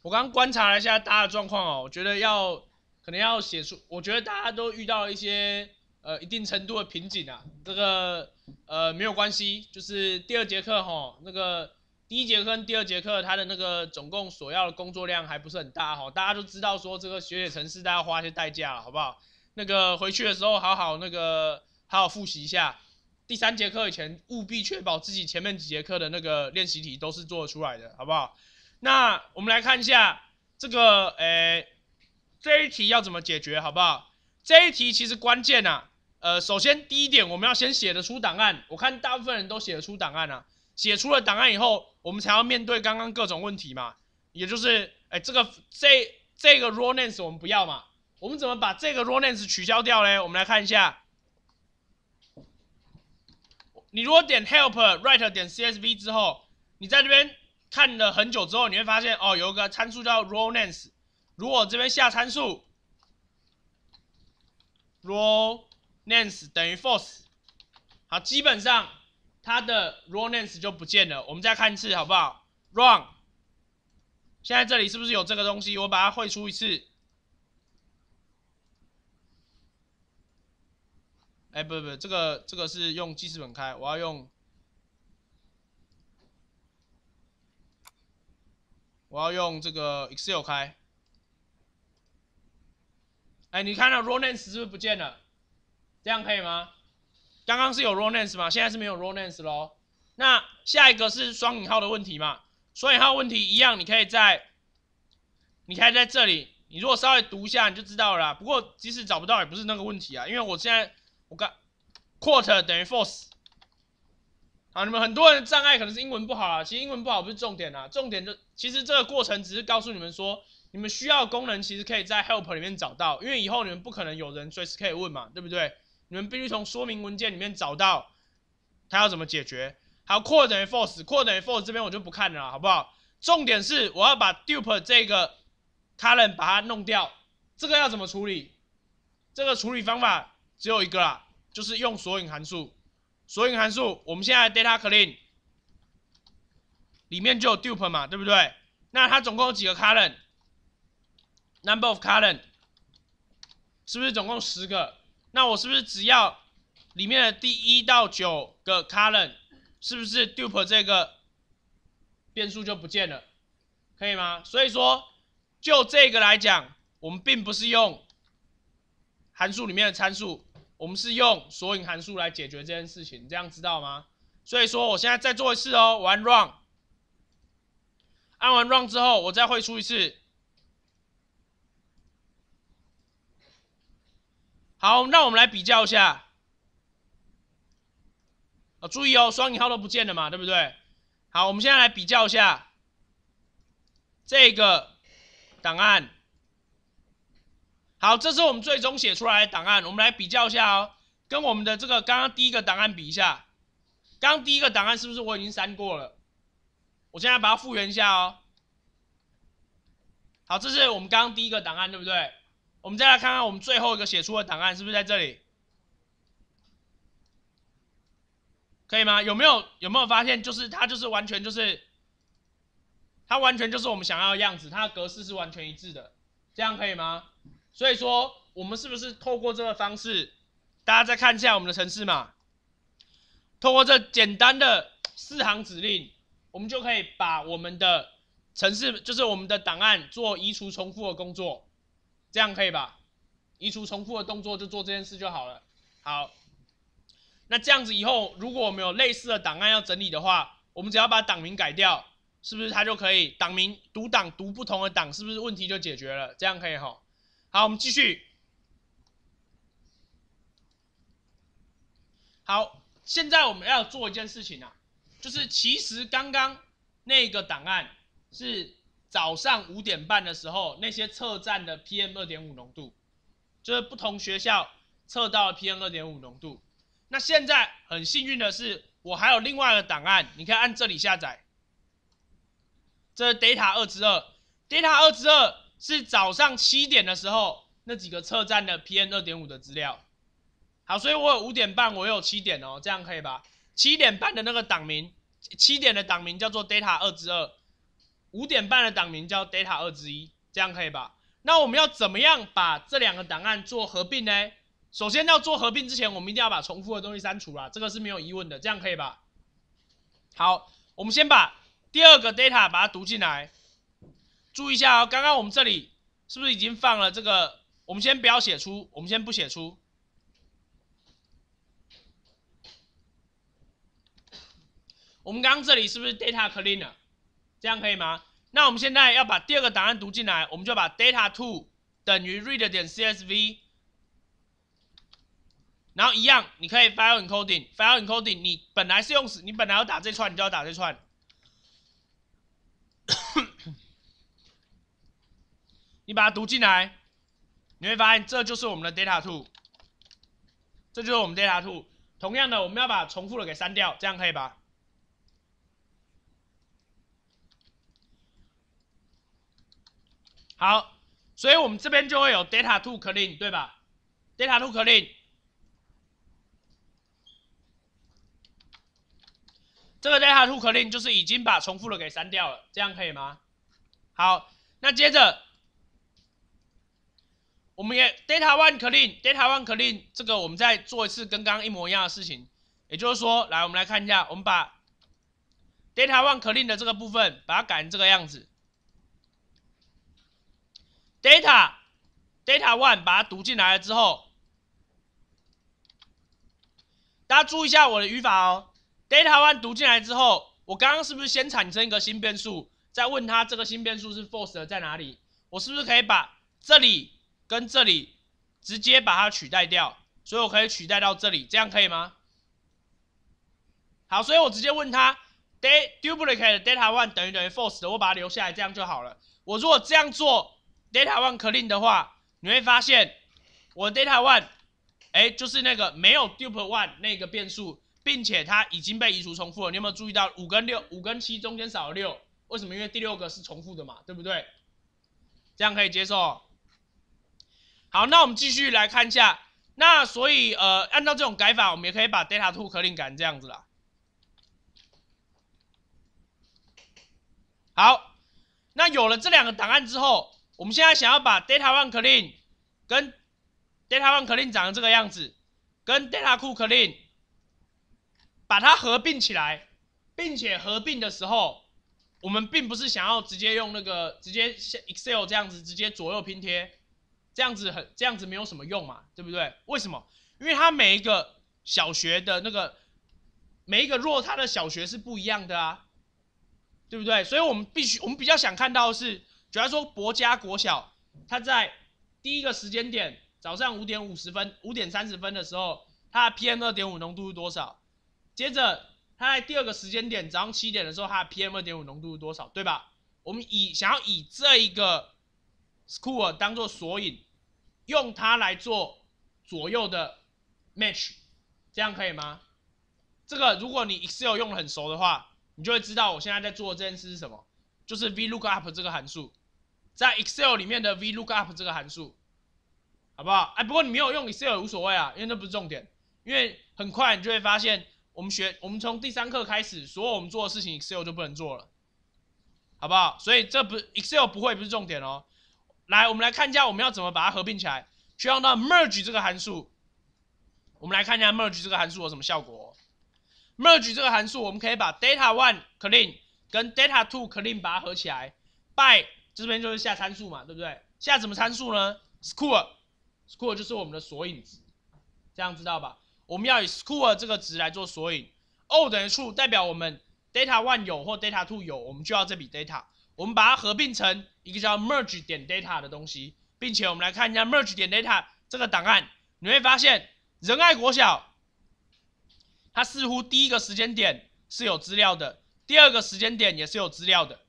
我刚刚观察了一下大家的状况哦，我觉得要。可能要写出，我觉得大家都遇到了一些呃一定程度的瓶颈啊。这个呃没有关系，就是第二节课哈，那个第一节课跟第二节课它的那个总共所要的工作量还不是很大哈。大家都知道说这个学写程式，大家花些代价了，好不好？那个回去的时候好好那个好好复习一下，第三节课以前务必确保自己前面几节课的那个练习题都是做出来的，好不好？那我们来看一下这个诶。这一题要怎么解决，好不好？这一题其实关键呐，呃，首先第一点，我们要先写得出档案。我看大部分人都写得出档案啊，写出了档案以后，我们才要面对刚刚各种问题嘛。也就是，哎，这个这这个 r a w n e s 我们不要嘛，我们怎么把这个 r a w n e s 取消掉嘞？我们来看一下，你如果点 help write 点 csv 之后，你在这边看了很久之后，你会发现哦，有一个参数叫 r a w n e s 如果这边下参数 raw n a m e 等于 false，好，基本上它的 raw n a m e 就不见了。我们再看一次好不好？Run，现在这里是不是有这个东西？我把它绘出一次。哎，不不，这个这个是用记事本开，我要用我要用这个 Excel 开。哎，你看到 r a n n e s 是不是不见了？这样可以吗？刚刚是有 r a n n e s 吗？现在是没有 r a n n e s s 咯？那下一个是双引号的问题嘛？双引号问题一样，你可以在，你可以在这里，你如果稍微读一下你就知道了。不过即使找不到也不是那个问题啊，因为我现在我刚 quote 等于 f o r c e 好，你们很多人的障碍可能是英文不好啊，其实英文不好不是重点啊，重点就其实这个过程只是告诉你们说。你们需要功能，其实可以在 help 里面找到，因为以后你们不可能有人随时可以问嘛，对不对？你们必须从说明文件里面找到它要怎么解决。好，c o r e 等 s f o r c e core 等 s f o r c e 这边我就不看了，好不好？重点是我要把 dup e 这个 colon 把它弄掉，这个要怎么处理？这个处理方法只有一个啦，就是用索引函数。索引函数，我们现在 data clean 里面就有 dup e 嘛，对不对？那它总共有几个 colon？Number of column 是不是总共十个？那我是不是只要里面的第一到九个 column 是不是 dup e 这个变数就不见了？可以吗？所以说就这个来讲，我们并不是用函数里面的参数，我们是用索引函数来解决这件事情，这样知道吗？所以说我现在再做一次哦，按 Run，按完 Run 之后，我再会出一次。好，那我们来比较一下。啊，注意哦，双引号都不见了嘛，对不对？好，我们现在来比较一下这个档案。好，这是我们最终写出来的档案，我们来比较一下哦，跟我们的这个刚刚第一个档案比一下。刚第一个档案是不是我已经删过了？我现在把它复原一下哦。好，这是我们刚刚第一个档案，对不对？我们再来看看我们最后一个写出的档案是不是在这里，可以吗？有没有有没有发现，就是它就是完全就是，它完全就是我们想要的样子，它的格式是完全一致的，这样可以吗？所以说，我们是不是透过这个方式，大家再看一下我们的程式码，透过这简单的四行指令，我们就可以把我们的程式，就是我们的档案做移除重复的工作。这样可以吧？移除重复的动作，就做这件事就好了。好，那这样子以后，如果我们有类似的档案要整理的话，我们只要把档名改掉，是不是它就可以？档名读档读不同的档，是不是问题就解决了？这样可以哈。好，我们继续。好，现在我们要做一件事情啊，就是其实刚刚那个档案是。早上五点半的时候，那些测站的 PM 二点五浓度，就是不同学校测到的 PM 二点五浓度。那现在很幸运的是，我还有另外的档案，你可以按这里下载。这是 data 二之二，data 二之二是早上七点的时候那几个测站的 PM 二点五的资料。好，所以我有五点半，我有七点哦，这样可以吧？七点半的那个档名，七点的档名叫做 data 二之二。五点半的档名叫 data 二之一，这样可以吧？那我们要怎么样把这两个档案做合并呢？首先要做合并之前，我们一定要把重复的东西删除啦，这个是没有疑问的，这样可以吧？好，我们先把第二个 data 把它读进来，注意一下哦，刚刚我们这里是不是已经放了这个？我们先不要写出，我们先不写出。我们刚刚这里是不是 data cleaner？这样可以吗？那我们现在要把第二个档案读进来，我们就把 data two 等于 read 点 csv，然后一样，你可以 file encoding，file encoding，你本来是用死，你本来要打这串，你就要打这串。你把它读进来，你会发现这就是我们的 data two，这就是我们 data two。同样的，我们要把重复的给删掉，这样可以吧？好，所以我们这边就会有 data two clean 对吧？data two clean，这个 data two clean 就是已经把重复的给删掉了，这样可以吗？好，那接着我们也 data one clean，data one clean 这个我们再做一次跟刚刚一模一样的事情，也就是说，来我们来看一下，我们把 data one clean 的这个部分把它改成这个样子。data data one 把它读进来了之后，大家注意一下我的语法哦。data one 读进来之后，我刚刚是不是先产生一个新变数，再问它这个新变数是 false 的在哪里？我是不是可以把这里跟这里直接把它取代掉？所以我可以取代到这里，这样可以吗？好，所以我直接问他 d duplicate data one 等于等于 false 的，我把它留下来，这样就好了。我如果这样做。data one clean 的话，你会发现我 data one，哎，就是那个没有 d u p l e one 那个变数，并且它已经被移除重复了。你有没有注意到五跟六、五跟七中间少了六？为什么？因为第六个是重复的嘛，对不对？这样可以接受。好，那我们继续来看一下。那所以呃，按照这种改法，我们也可以把 data two clean 改成这样子啦。好，那有了这两个档案之后。我们现在想要把 data one clean 跟 data one clean 长成这个样子，跟 data two clean 把它合并起来，并且合并的时候，我们并不是想要直接用那个直接 Excel 这样子直接左右拼贴，这样子很这样子没有什么用嘛，对不对？为什么？因为它每一个小学的那个每一个弱它的小学是不一样的啊，对不对？所以我们必须我们比较想看到是。比方说，博家国小，它在第一个时间点，早上五点五十分、五点三十分的时候，它的 PM 二点五浓度是多少？接着，它在第二个时间点，早上七点的时候，它的 PM 二点五浓度是多少？对吧？我们以想要以这一个 s c h o o l 当做索引，用它来做左右的 match，这样可以吗？这个，如果你 Excel 用的很熟的话，你就会知道我现在在做的这件事是什么，就是 VLOOKUP 这个函数。在 Excel 里面的 VLOOKUP 这个函数，好不好？哎，不过你没有用 Excel 也无所谓啊，因为这不是重点。因为很快你就会发现，我们学我们从第三课开始，所有我们做的事情 Excel 就不能做了，好不好？所以这不 Excel 不会不是重点哦。来，我们来看一下我们要怎么把它合并起来，需要用到 Merge 这个函数。我们来看一下 Merge 这个函数有什么效果。Merge 这个函数我们可以把 Data One Clean 跟 Data Two Clean 把它合起来，By。这边就是下参数嘛，对不对？下什么参数呢？score，score 就是我们的索引值，这样知道吧？我们要以 score 这个值来做索引。O 等于数代表我们 data one 有或 data two 有，我们就要这笔 data。我们把它合并成一个叫 merge 点 data 的东西，并且我们来看一下 merge 点 data 这个档案，你会发现仁爱国小，它似乎第一个时间点是有资料的，第二个时间点也是有资料的。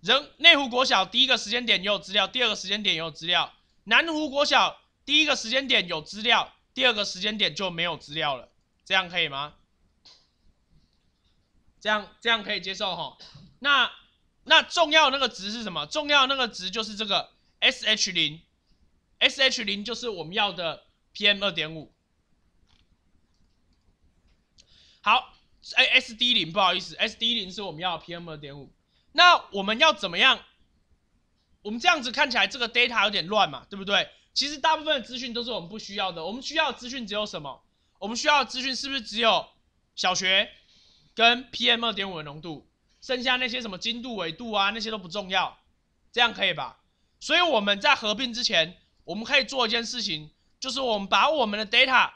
人内湖国小第一个时间点有资料，第二个时间点也有资料。南湖国小第一个时间点有资料，第二个时间点就没有资料了。这样可以吗？这样这样可以接受哈。那那重要那个值是什么？重要那个值就是这个 SH 零，SH 零就是我们要的 PM 二点五。好，哎，SD 零，不好意思，SD 零是我们要的 PM 二点五。那我们要怎么样？我们这样子看起来，这个 data 有点乱嘛，对不对？其实大部分的资讯都是我们不需要的，我们需要资讯只有什么？我们需要资讯是不是只有小学跟 PM 二点五的浓度？剩下那些什么精度、纬度啊，那些都不重要，这样可以吧？所以我们在合并之前，我们可以做一件事情，就是我们把我们的 data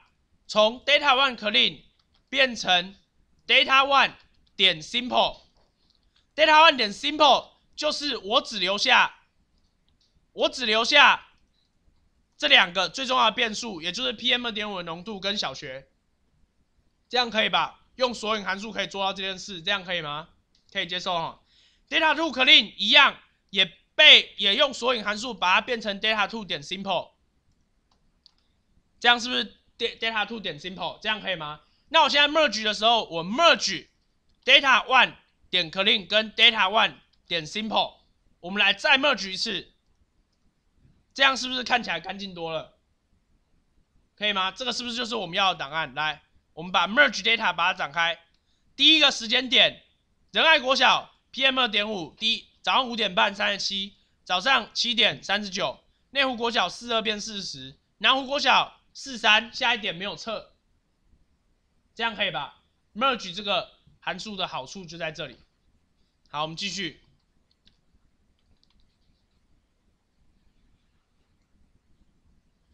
从 data one clean 变成 data one 点 simple。data one 点 simple 就是我只留下，我只留下这两个最重要的变数，也就是 PM 点五浓度跟小学，这样可以吧？用索引函数可以做到这件事，这样可以吗？可以接受哈。data two clean 一样，也被也用索引函数把它变成 data two 点 simple，这样是不是 data two 点 simple？这样可以吗？那我现在 merge 的时候，我 merge data one。点 Clean 跟 Data One 点 Simple，我们来再 Merge 一次，这样是不是看起来干净多了？可以吗？这个是不是就是我们要的档案？来，我们把 Merge Data 把它展开，第一个时间点仁爱国小 PM 二点五 D 早上五点半三十七，早上七点三十九，内湖国小四二变四十，南湖国小四三下一点没有测，这样可以吧？Merge 这个。函数的好处就在这里。好，我们继续。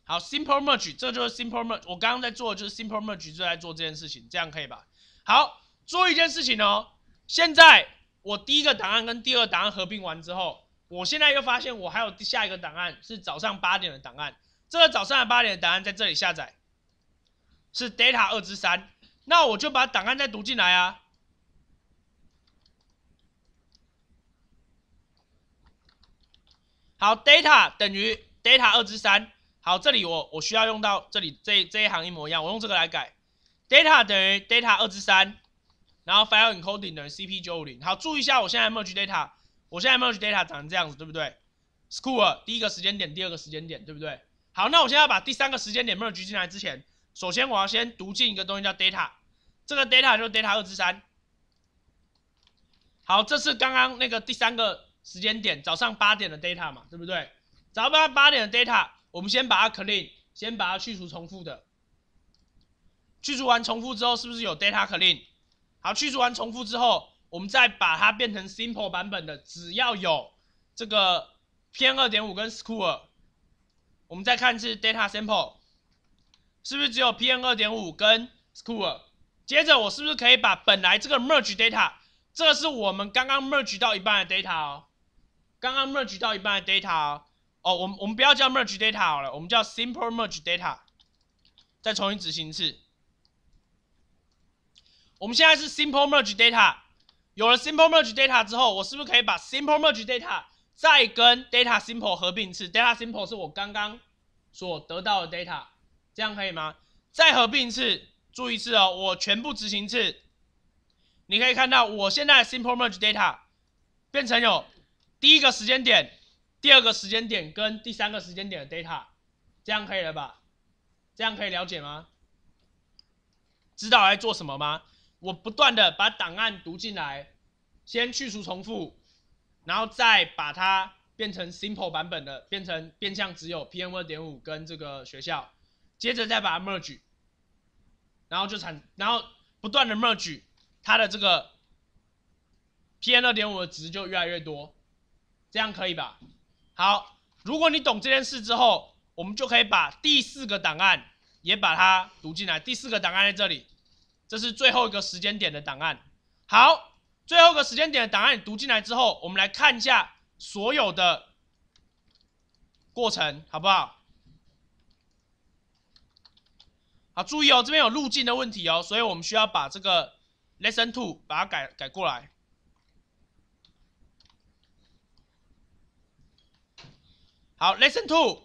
好，simple merge，这就是 simple merge。我刚刚在做就是 simple merge，就在做这件事情，这样可以吧？好，做一件事情哦。现在我第一个档案跟第二档案合并完之后，我现在又发现我还有下一个档案是早上八点的档案。这个早上八点的档案在这里下载，是 data 二之三。那我就把档案再读进来啊。好，data 等于 data 二之三。好，这里我我需要用到这里这这一行一模一样，我用这个来改。data 等于 data 二之三，然后 file encoding 等于 CP 九五零。好，注意一下，我现在 merge data，我现在 merge data 长成这样子，对不对？school 第一个时间点，第二个时间点，对不对？好，那我现在把第三个时间点 merge 进来之前，首先我要先读进一个东西叫 data，这个 data 就是 data 二之三。好，这是刚刚那个第三个。时间点早上八点的 data 嘛，对不对？早上八点的 data，我们先把它 clean，先把它去除重复的。去除完重复之后，是不是有 data clean？好，去除完重复之后，我们再把它变成 simple 版本的。只要有这个 PM 二点五跟 school，我们再看是 data sample，是不是只有 PM 二点五跟 school？接着我是不是可以把本来这个 merge data，这个是我们刚刚 merge 到一半的 data 哦。刚刚 merge 到一半的 data，哦，我们我们不要叫 merge data 好了，我们叫 simple merge data。再重新执行一次。我们现在是 simple merge data，有了 simple merge data 之后，我是不是可以把 simple merge data 再跟 data simple 合并一次？data simple 是我刚刚所得到的 data，这样可以吗？再合并一次，注意一次哦，我全部执行一次。你可以看到，我现在 simple merge data 变成有。第一个时间点、第二个时间点跟第三个时间点的 data，这样可以了吧？这样可以了解吗？知道在做什么吗？我不断的把档案读进来，先去除重复，然后再把它变成 simple 版本的，变成变相只有 PM 二点五跟这个学校，接着再把它 merge，然后就产，然后不断的 merge，它的这个 PM 二点五的值就越来越多。这样可以吧？好，如果你懂这件事之后，我们就可以把第四个档案也把它读进来。第四个档案在这里，这是最后一个时间点的档案。好，最后一个时间点的档案读进来之后，我们来看一下所有的过程，好不好？好，注意哦，这边有路径的问题哦，所以我们需要把这个 lesson two 把它改改过来。好，listen to，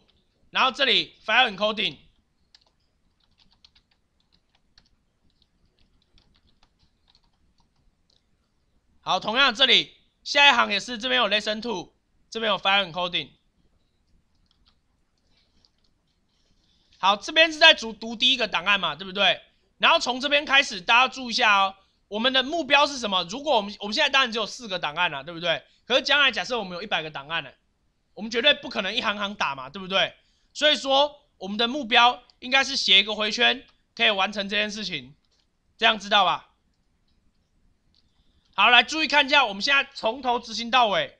然后这里 file encoding。好，同样这里下一行也是，这边有 listen to，这边有 file encoding。好，这边是在读读第一个档案嘛，对不对？然后从这边开始，大家注意一下哦，我们的目标是什么？如果我们我们现在当然只有四个档案了，对不对？可是将来假设我们有一百个档案呢？我们绝对不可能一行行打嘛，对不对？所以说，我们的目标应该是写一个回圈，可以完成这件事情，这样知道吧？好，来注意看一下，我们现在从头执行到尾，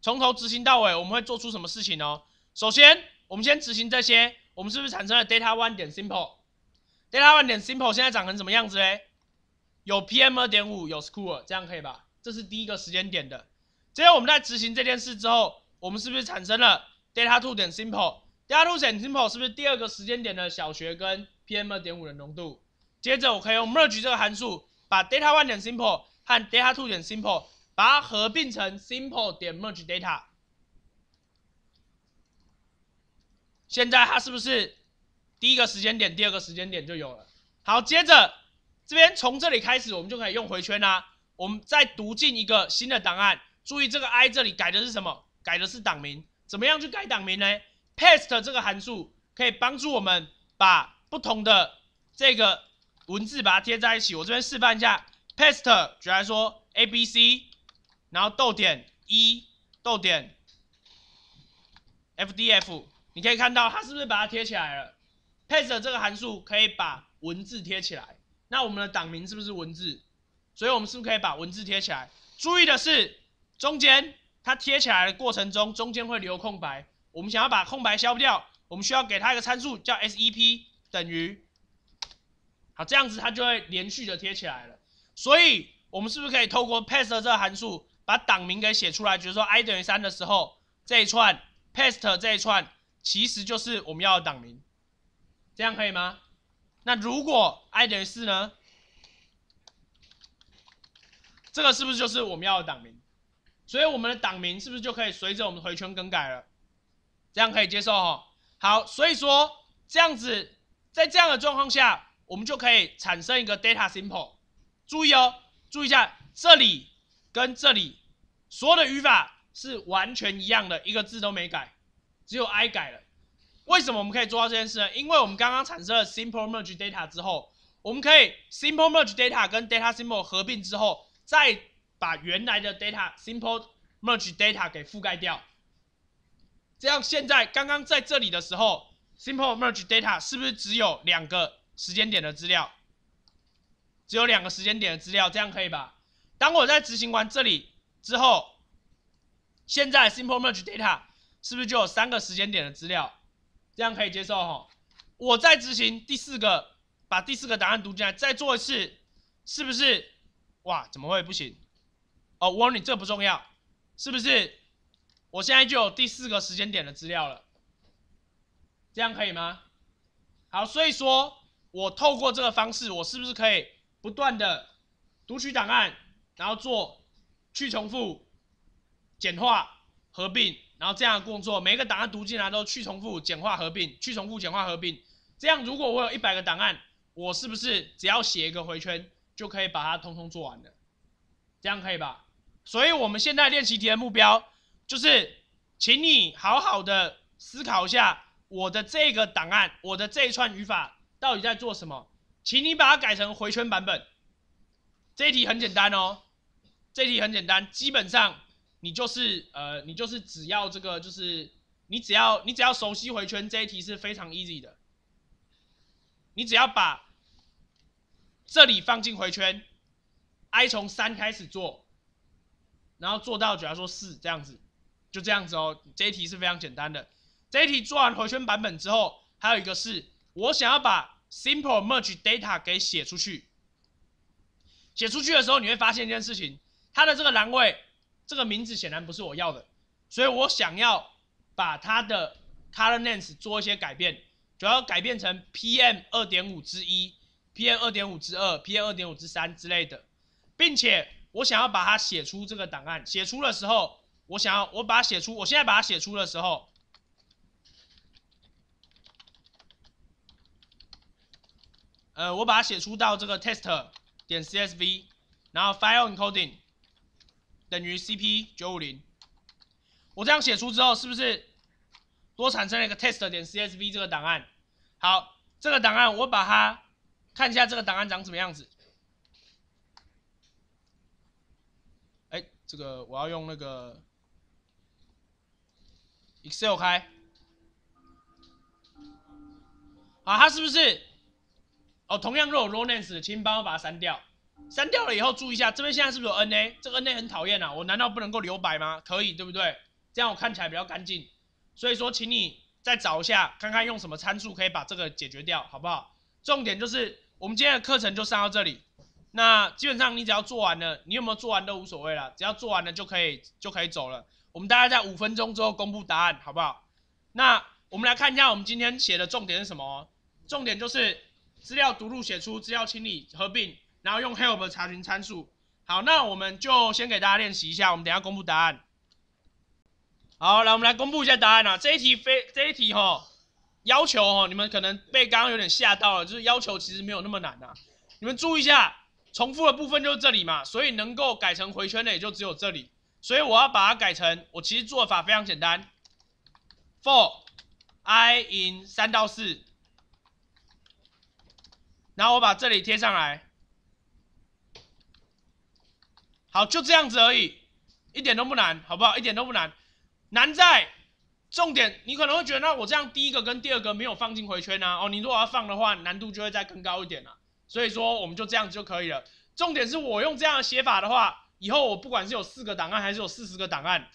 从头执行到尾，我们会做出什么事情呢？首先，我们先执行这些，我们是不是产生了 data one 点 simple？data one 点 simple 现在长成什么样子嘞？有 PM 二点五，有 square，这样可以吧？这是第一个时间点的。今天我们在执行这件事之后，我们是不是产生了 data two 点 simple？data two 点 simple 是不是第二个时间点的小学跟 PM 二点五的浓度？接着我可以用 merge 这个函数，把 data one 点 simple 和 data two 点 simple 把它合并成 simple 点 merge data。现在它是不是第一个时间点、第二个时间点就有了？好，接着这边从这里开始，我们就可以用回圈啦。我们再读进一个新的档案。注意这个 I 这里改的是什么？改的是党名。怎么样去改党名呢？Paste 这个函数可以帮助我们把不同的这个文字把它贴在一起。我这边示范一下，Paste 来说 A B C，然后逗点一，逗点，F D F。你可以看到它是不是把它贴起来了？Paste 这个函数可以把文字贴起来。那我们的党名是不是文字？所以我们是不是可以把文字贴起来？注意的是。中间它贴起来的过程中，中间会留空白。我们想要把空白消掉，我们需要给它一个参数叫 sep 等于。好，这样子它就会连续的贴起来了。所以，我们是不是可以透过 p a s t 这个函数把档名给写出来？就是说 i 等于三的时候，这一串 paste 这一串其实就是我们要的档名，这样可以吗？那如果 i 等于四呢？这个是不是就是我们要的档名？所以我们的党名是不是就可以随着我们回圈更改了？这样可以接受哦。好，所以说这样子，在这样的状况下，我们就可以产生一个 data simple。注意哦，注意一下，这里跟这里所有的语法是完全一样的，一个字都没改，只有 i 改了。为什么我们可以做到这件事呢？因为我们刚刚产生了 simple merge data 之后，我们可以 simple merge data 跟 data simple 合并之后，再。把原来的 data simple merge data 给覆盖掉，这样现在刚刚在这里的时候，simple merge data 是不是只有两个时间点的资料？只有两个时间点的资料，这样可以吧？当我在执行完这里之后，现在 simple merge data 是不是就有三个时间点的资料？这样可以接受哈？我在执行第四个，把第四个答案读进来，再做一次，是不是？哇，怎么会不行？哦我问你，这不重要，是不是？我现在就有第四个时间点的资料了，这样可以吗？好，所以说，我透过这个方式，我是不是可以不断的读取档案，然后做去重复、简化、合并，然后这样的工作，每一个档案读进来都去重复、简化、合并，去重复、简化、合并，这样如果我有一百个档案，我是不是只要写一个回圈就可以把它通通做完了？这样可以吧？所以我们现在练习题的目标就是，请你好好的思考一下我的这个档案，我的这一串语法到底在做什么？请你把它改成回圈版本。这题很简单哦，这题很简单，基本上你就是呃，你就是只要这个就是你只要你只要熟悉回圈，这一题是非常 easy 的。你只要把这里放进回圈，i 从三开始做。然后做到，假如说四这样子，就这样子哦。这一题是非常简单的。这一题做完回圈版本之后，还有一个是，我想要把 simple merge data 给写出去。写出去的时候，你会发现一件事情，它的这个栏位，这个名字显然不是我要的，所以我想要把它的 color names 做一些改变，主要改变成 pm 二点五之一、pm 二点五之二、pm 二点五之三之类的，并且。我想要把它写出这个档案，写出的时候，我想要我把它写出，我现在把它写出的时候，呃，我把它写出到这个 test 点 csv，然后 file encoding 等于 cp 九五零，我这样写出之后，是不是多产生了一个 test 点 csv 这个档案？好，这个档案我把它看一下，这个档案长什么样子？这个我要用那个 Excel 开啊，它是不是？哦，同样若有 r o n a n s 的，请帮我把它删掉。删掉了以后，注意一下，这边现在是不是有 NA？这个 NA 很讨厌啊，我难道不能够留白吗？可以，对不对？这样我看起来比较干净。所以说，请你再找一下，看看用什么参数可以把这个解决掉，好不好？重点就是，我们今天的课程就上到这里。那基本上你只要做完了，你有没有做完都无所谓了，只要做完了就可以就可以走了。我们大概在五分钟之后公布答案，好不好？那我们来看一下我们今天写的重点是什么？重点就是资料读入、写出、资料清理、合并，然后用 help 查询参数。好，那我们就先给大家练习一下，我们等下公布答案。好，来我们来公布一下答案啊！这一题非这一题哈，要求哦，你们可能被刚刚有点吓到了，就是要求其实没有那么难啊。你们注意一下。重复的部分就是这里嘛，所以能够改成回圈的也就只有这里，所以我要把它改成，我其实做法非常简单，for i in 三到四，然后我把这里贴上来，好，就这样子而已，一点都不难，好不好？一点都不难，难在重点，你可能会觉得，那我这样第一个跟第二个没有放进回圈啊，哦，你如果要放的话，难度就会再更高一点啊。所以说我们就这样就可以了。重点是我用这样的写法的话，以后我不管是有四个档案还是有四十个档案，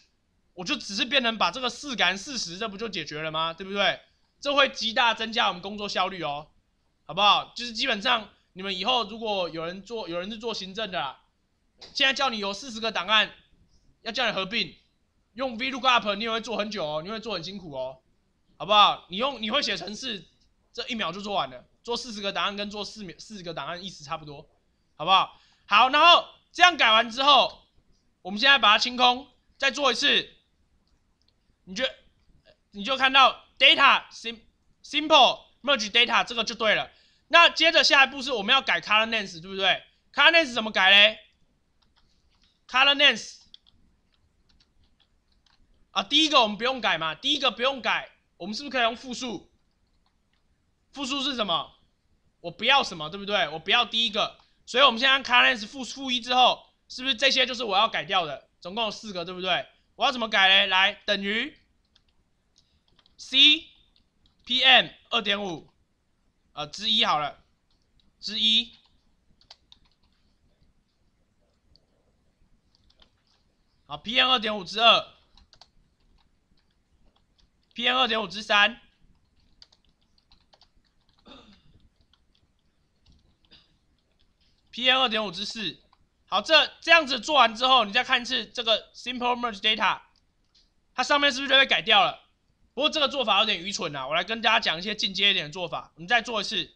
我就只是变成把这个四改四十，这不就解决了吗？对不对？这会极大增加我们工作效率哦，好不好？就是基本上你们以后如果有人做，有人是做行政的，现在叫你有四十个档案要叫你合并，用 vlookup 你也会做很久哦，你会做很辛苦哦，好不好？你用你会写程式，这一秒就做完了。做四十个档案跟做四秒四十个档案意思差不多，好不好？好，然后这样改完之后，我们现在把它清空，再做一次，你就你就看到 data sim simple merge data 这个就对了。那接着下一步是我们要改 color names，对不对？color names 怎么改嘞？color names 啊，第一个我们不用改嘛，第一个不用改，我们是不是可以用复数？复数是什么？我不要什么，对不对？我不要第一个，所以我们现在让 c o u n r l e s s 负负一之后，是不是这些就是我要改掉的？总共有四个，对不对？我要怎么改嘞？来，等于 C P M 二点五，呃，之一好了，之一。好，P M 二点五之二，P M 二点五之三。PM 二点五之四，好，这这样子做完之后，你再看一次这个 simple merge data，它上面是不是就被改掉了？不过这个做法有点愚蠢呐，我来跟大家讲一些进阶一点的做法。我们再做一次，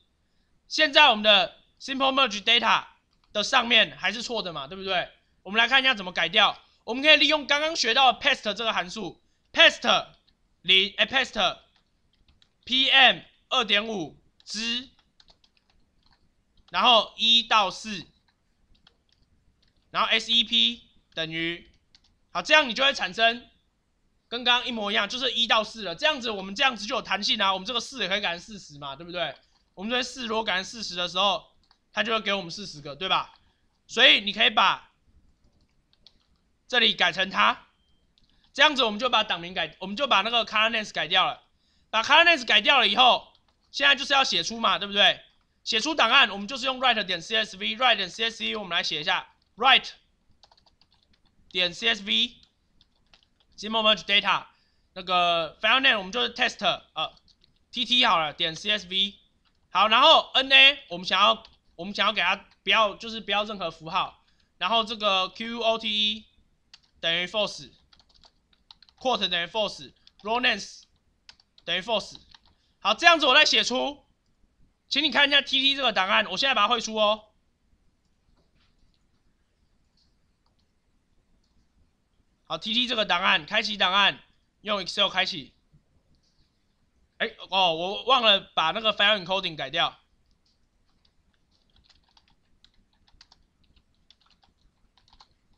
现在我们的 simple merge data 的上面还是错的嘛，对不对？我们来看一下怎么改掉。我们可以利用刚刚学到 p a s t 这个函数 p a s t 零，哎 p a s t PM 二点五之。然后一到四，然后 sep 等于，好，这样你就会产生跟刚刚一模一样，就是一到四了。这样子我们这样子就有弹性啊，我们这个四也可以改成四十嘛，对不对？我们这四如果改成四十的时候，它就会给我们四十个，对吧？所以你可以把这里改成它，这样子我们就把档名改，我们就把那个 colors 改掉了，把 colors 改掉了以后，现在就是要写出嘛，对不对？写出档案，我们就是用 write 点 csv，write 点 csv，我们来写一下，write 点 csv，simple merge data，那个 file name 我们就是 test，呃，tt 好了，点 csv，好，然后 na 我们想要，我们想要给它不要，就是不要任何符号，然后这个 quote 等于 false，quote 等于 f a l s e r o n a n c e 等于 false，好，这样子我再写出。请你看一下 TT 这个档案，我现在把它汇出哦。好，TT 这个档案，开启档案，用 Excel 开启。哎，哦，我忘了把那个 File Encoding 改掉。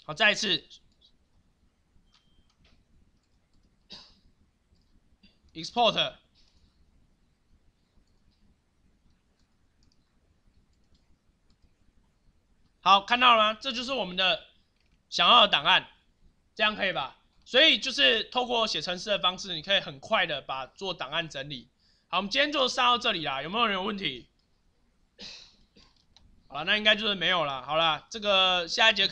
好，再一次 Export。好，看到了吗？这就是我们的想要的档案，这样可以吧？所以就是透过写程式的方式，你可以很快的把做档案整理。好，我们今天就上到这里啦，有没有人有问题？好了，那应该就是没有了。好了，这个下一节课。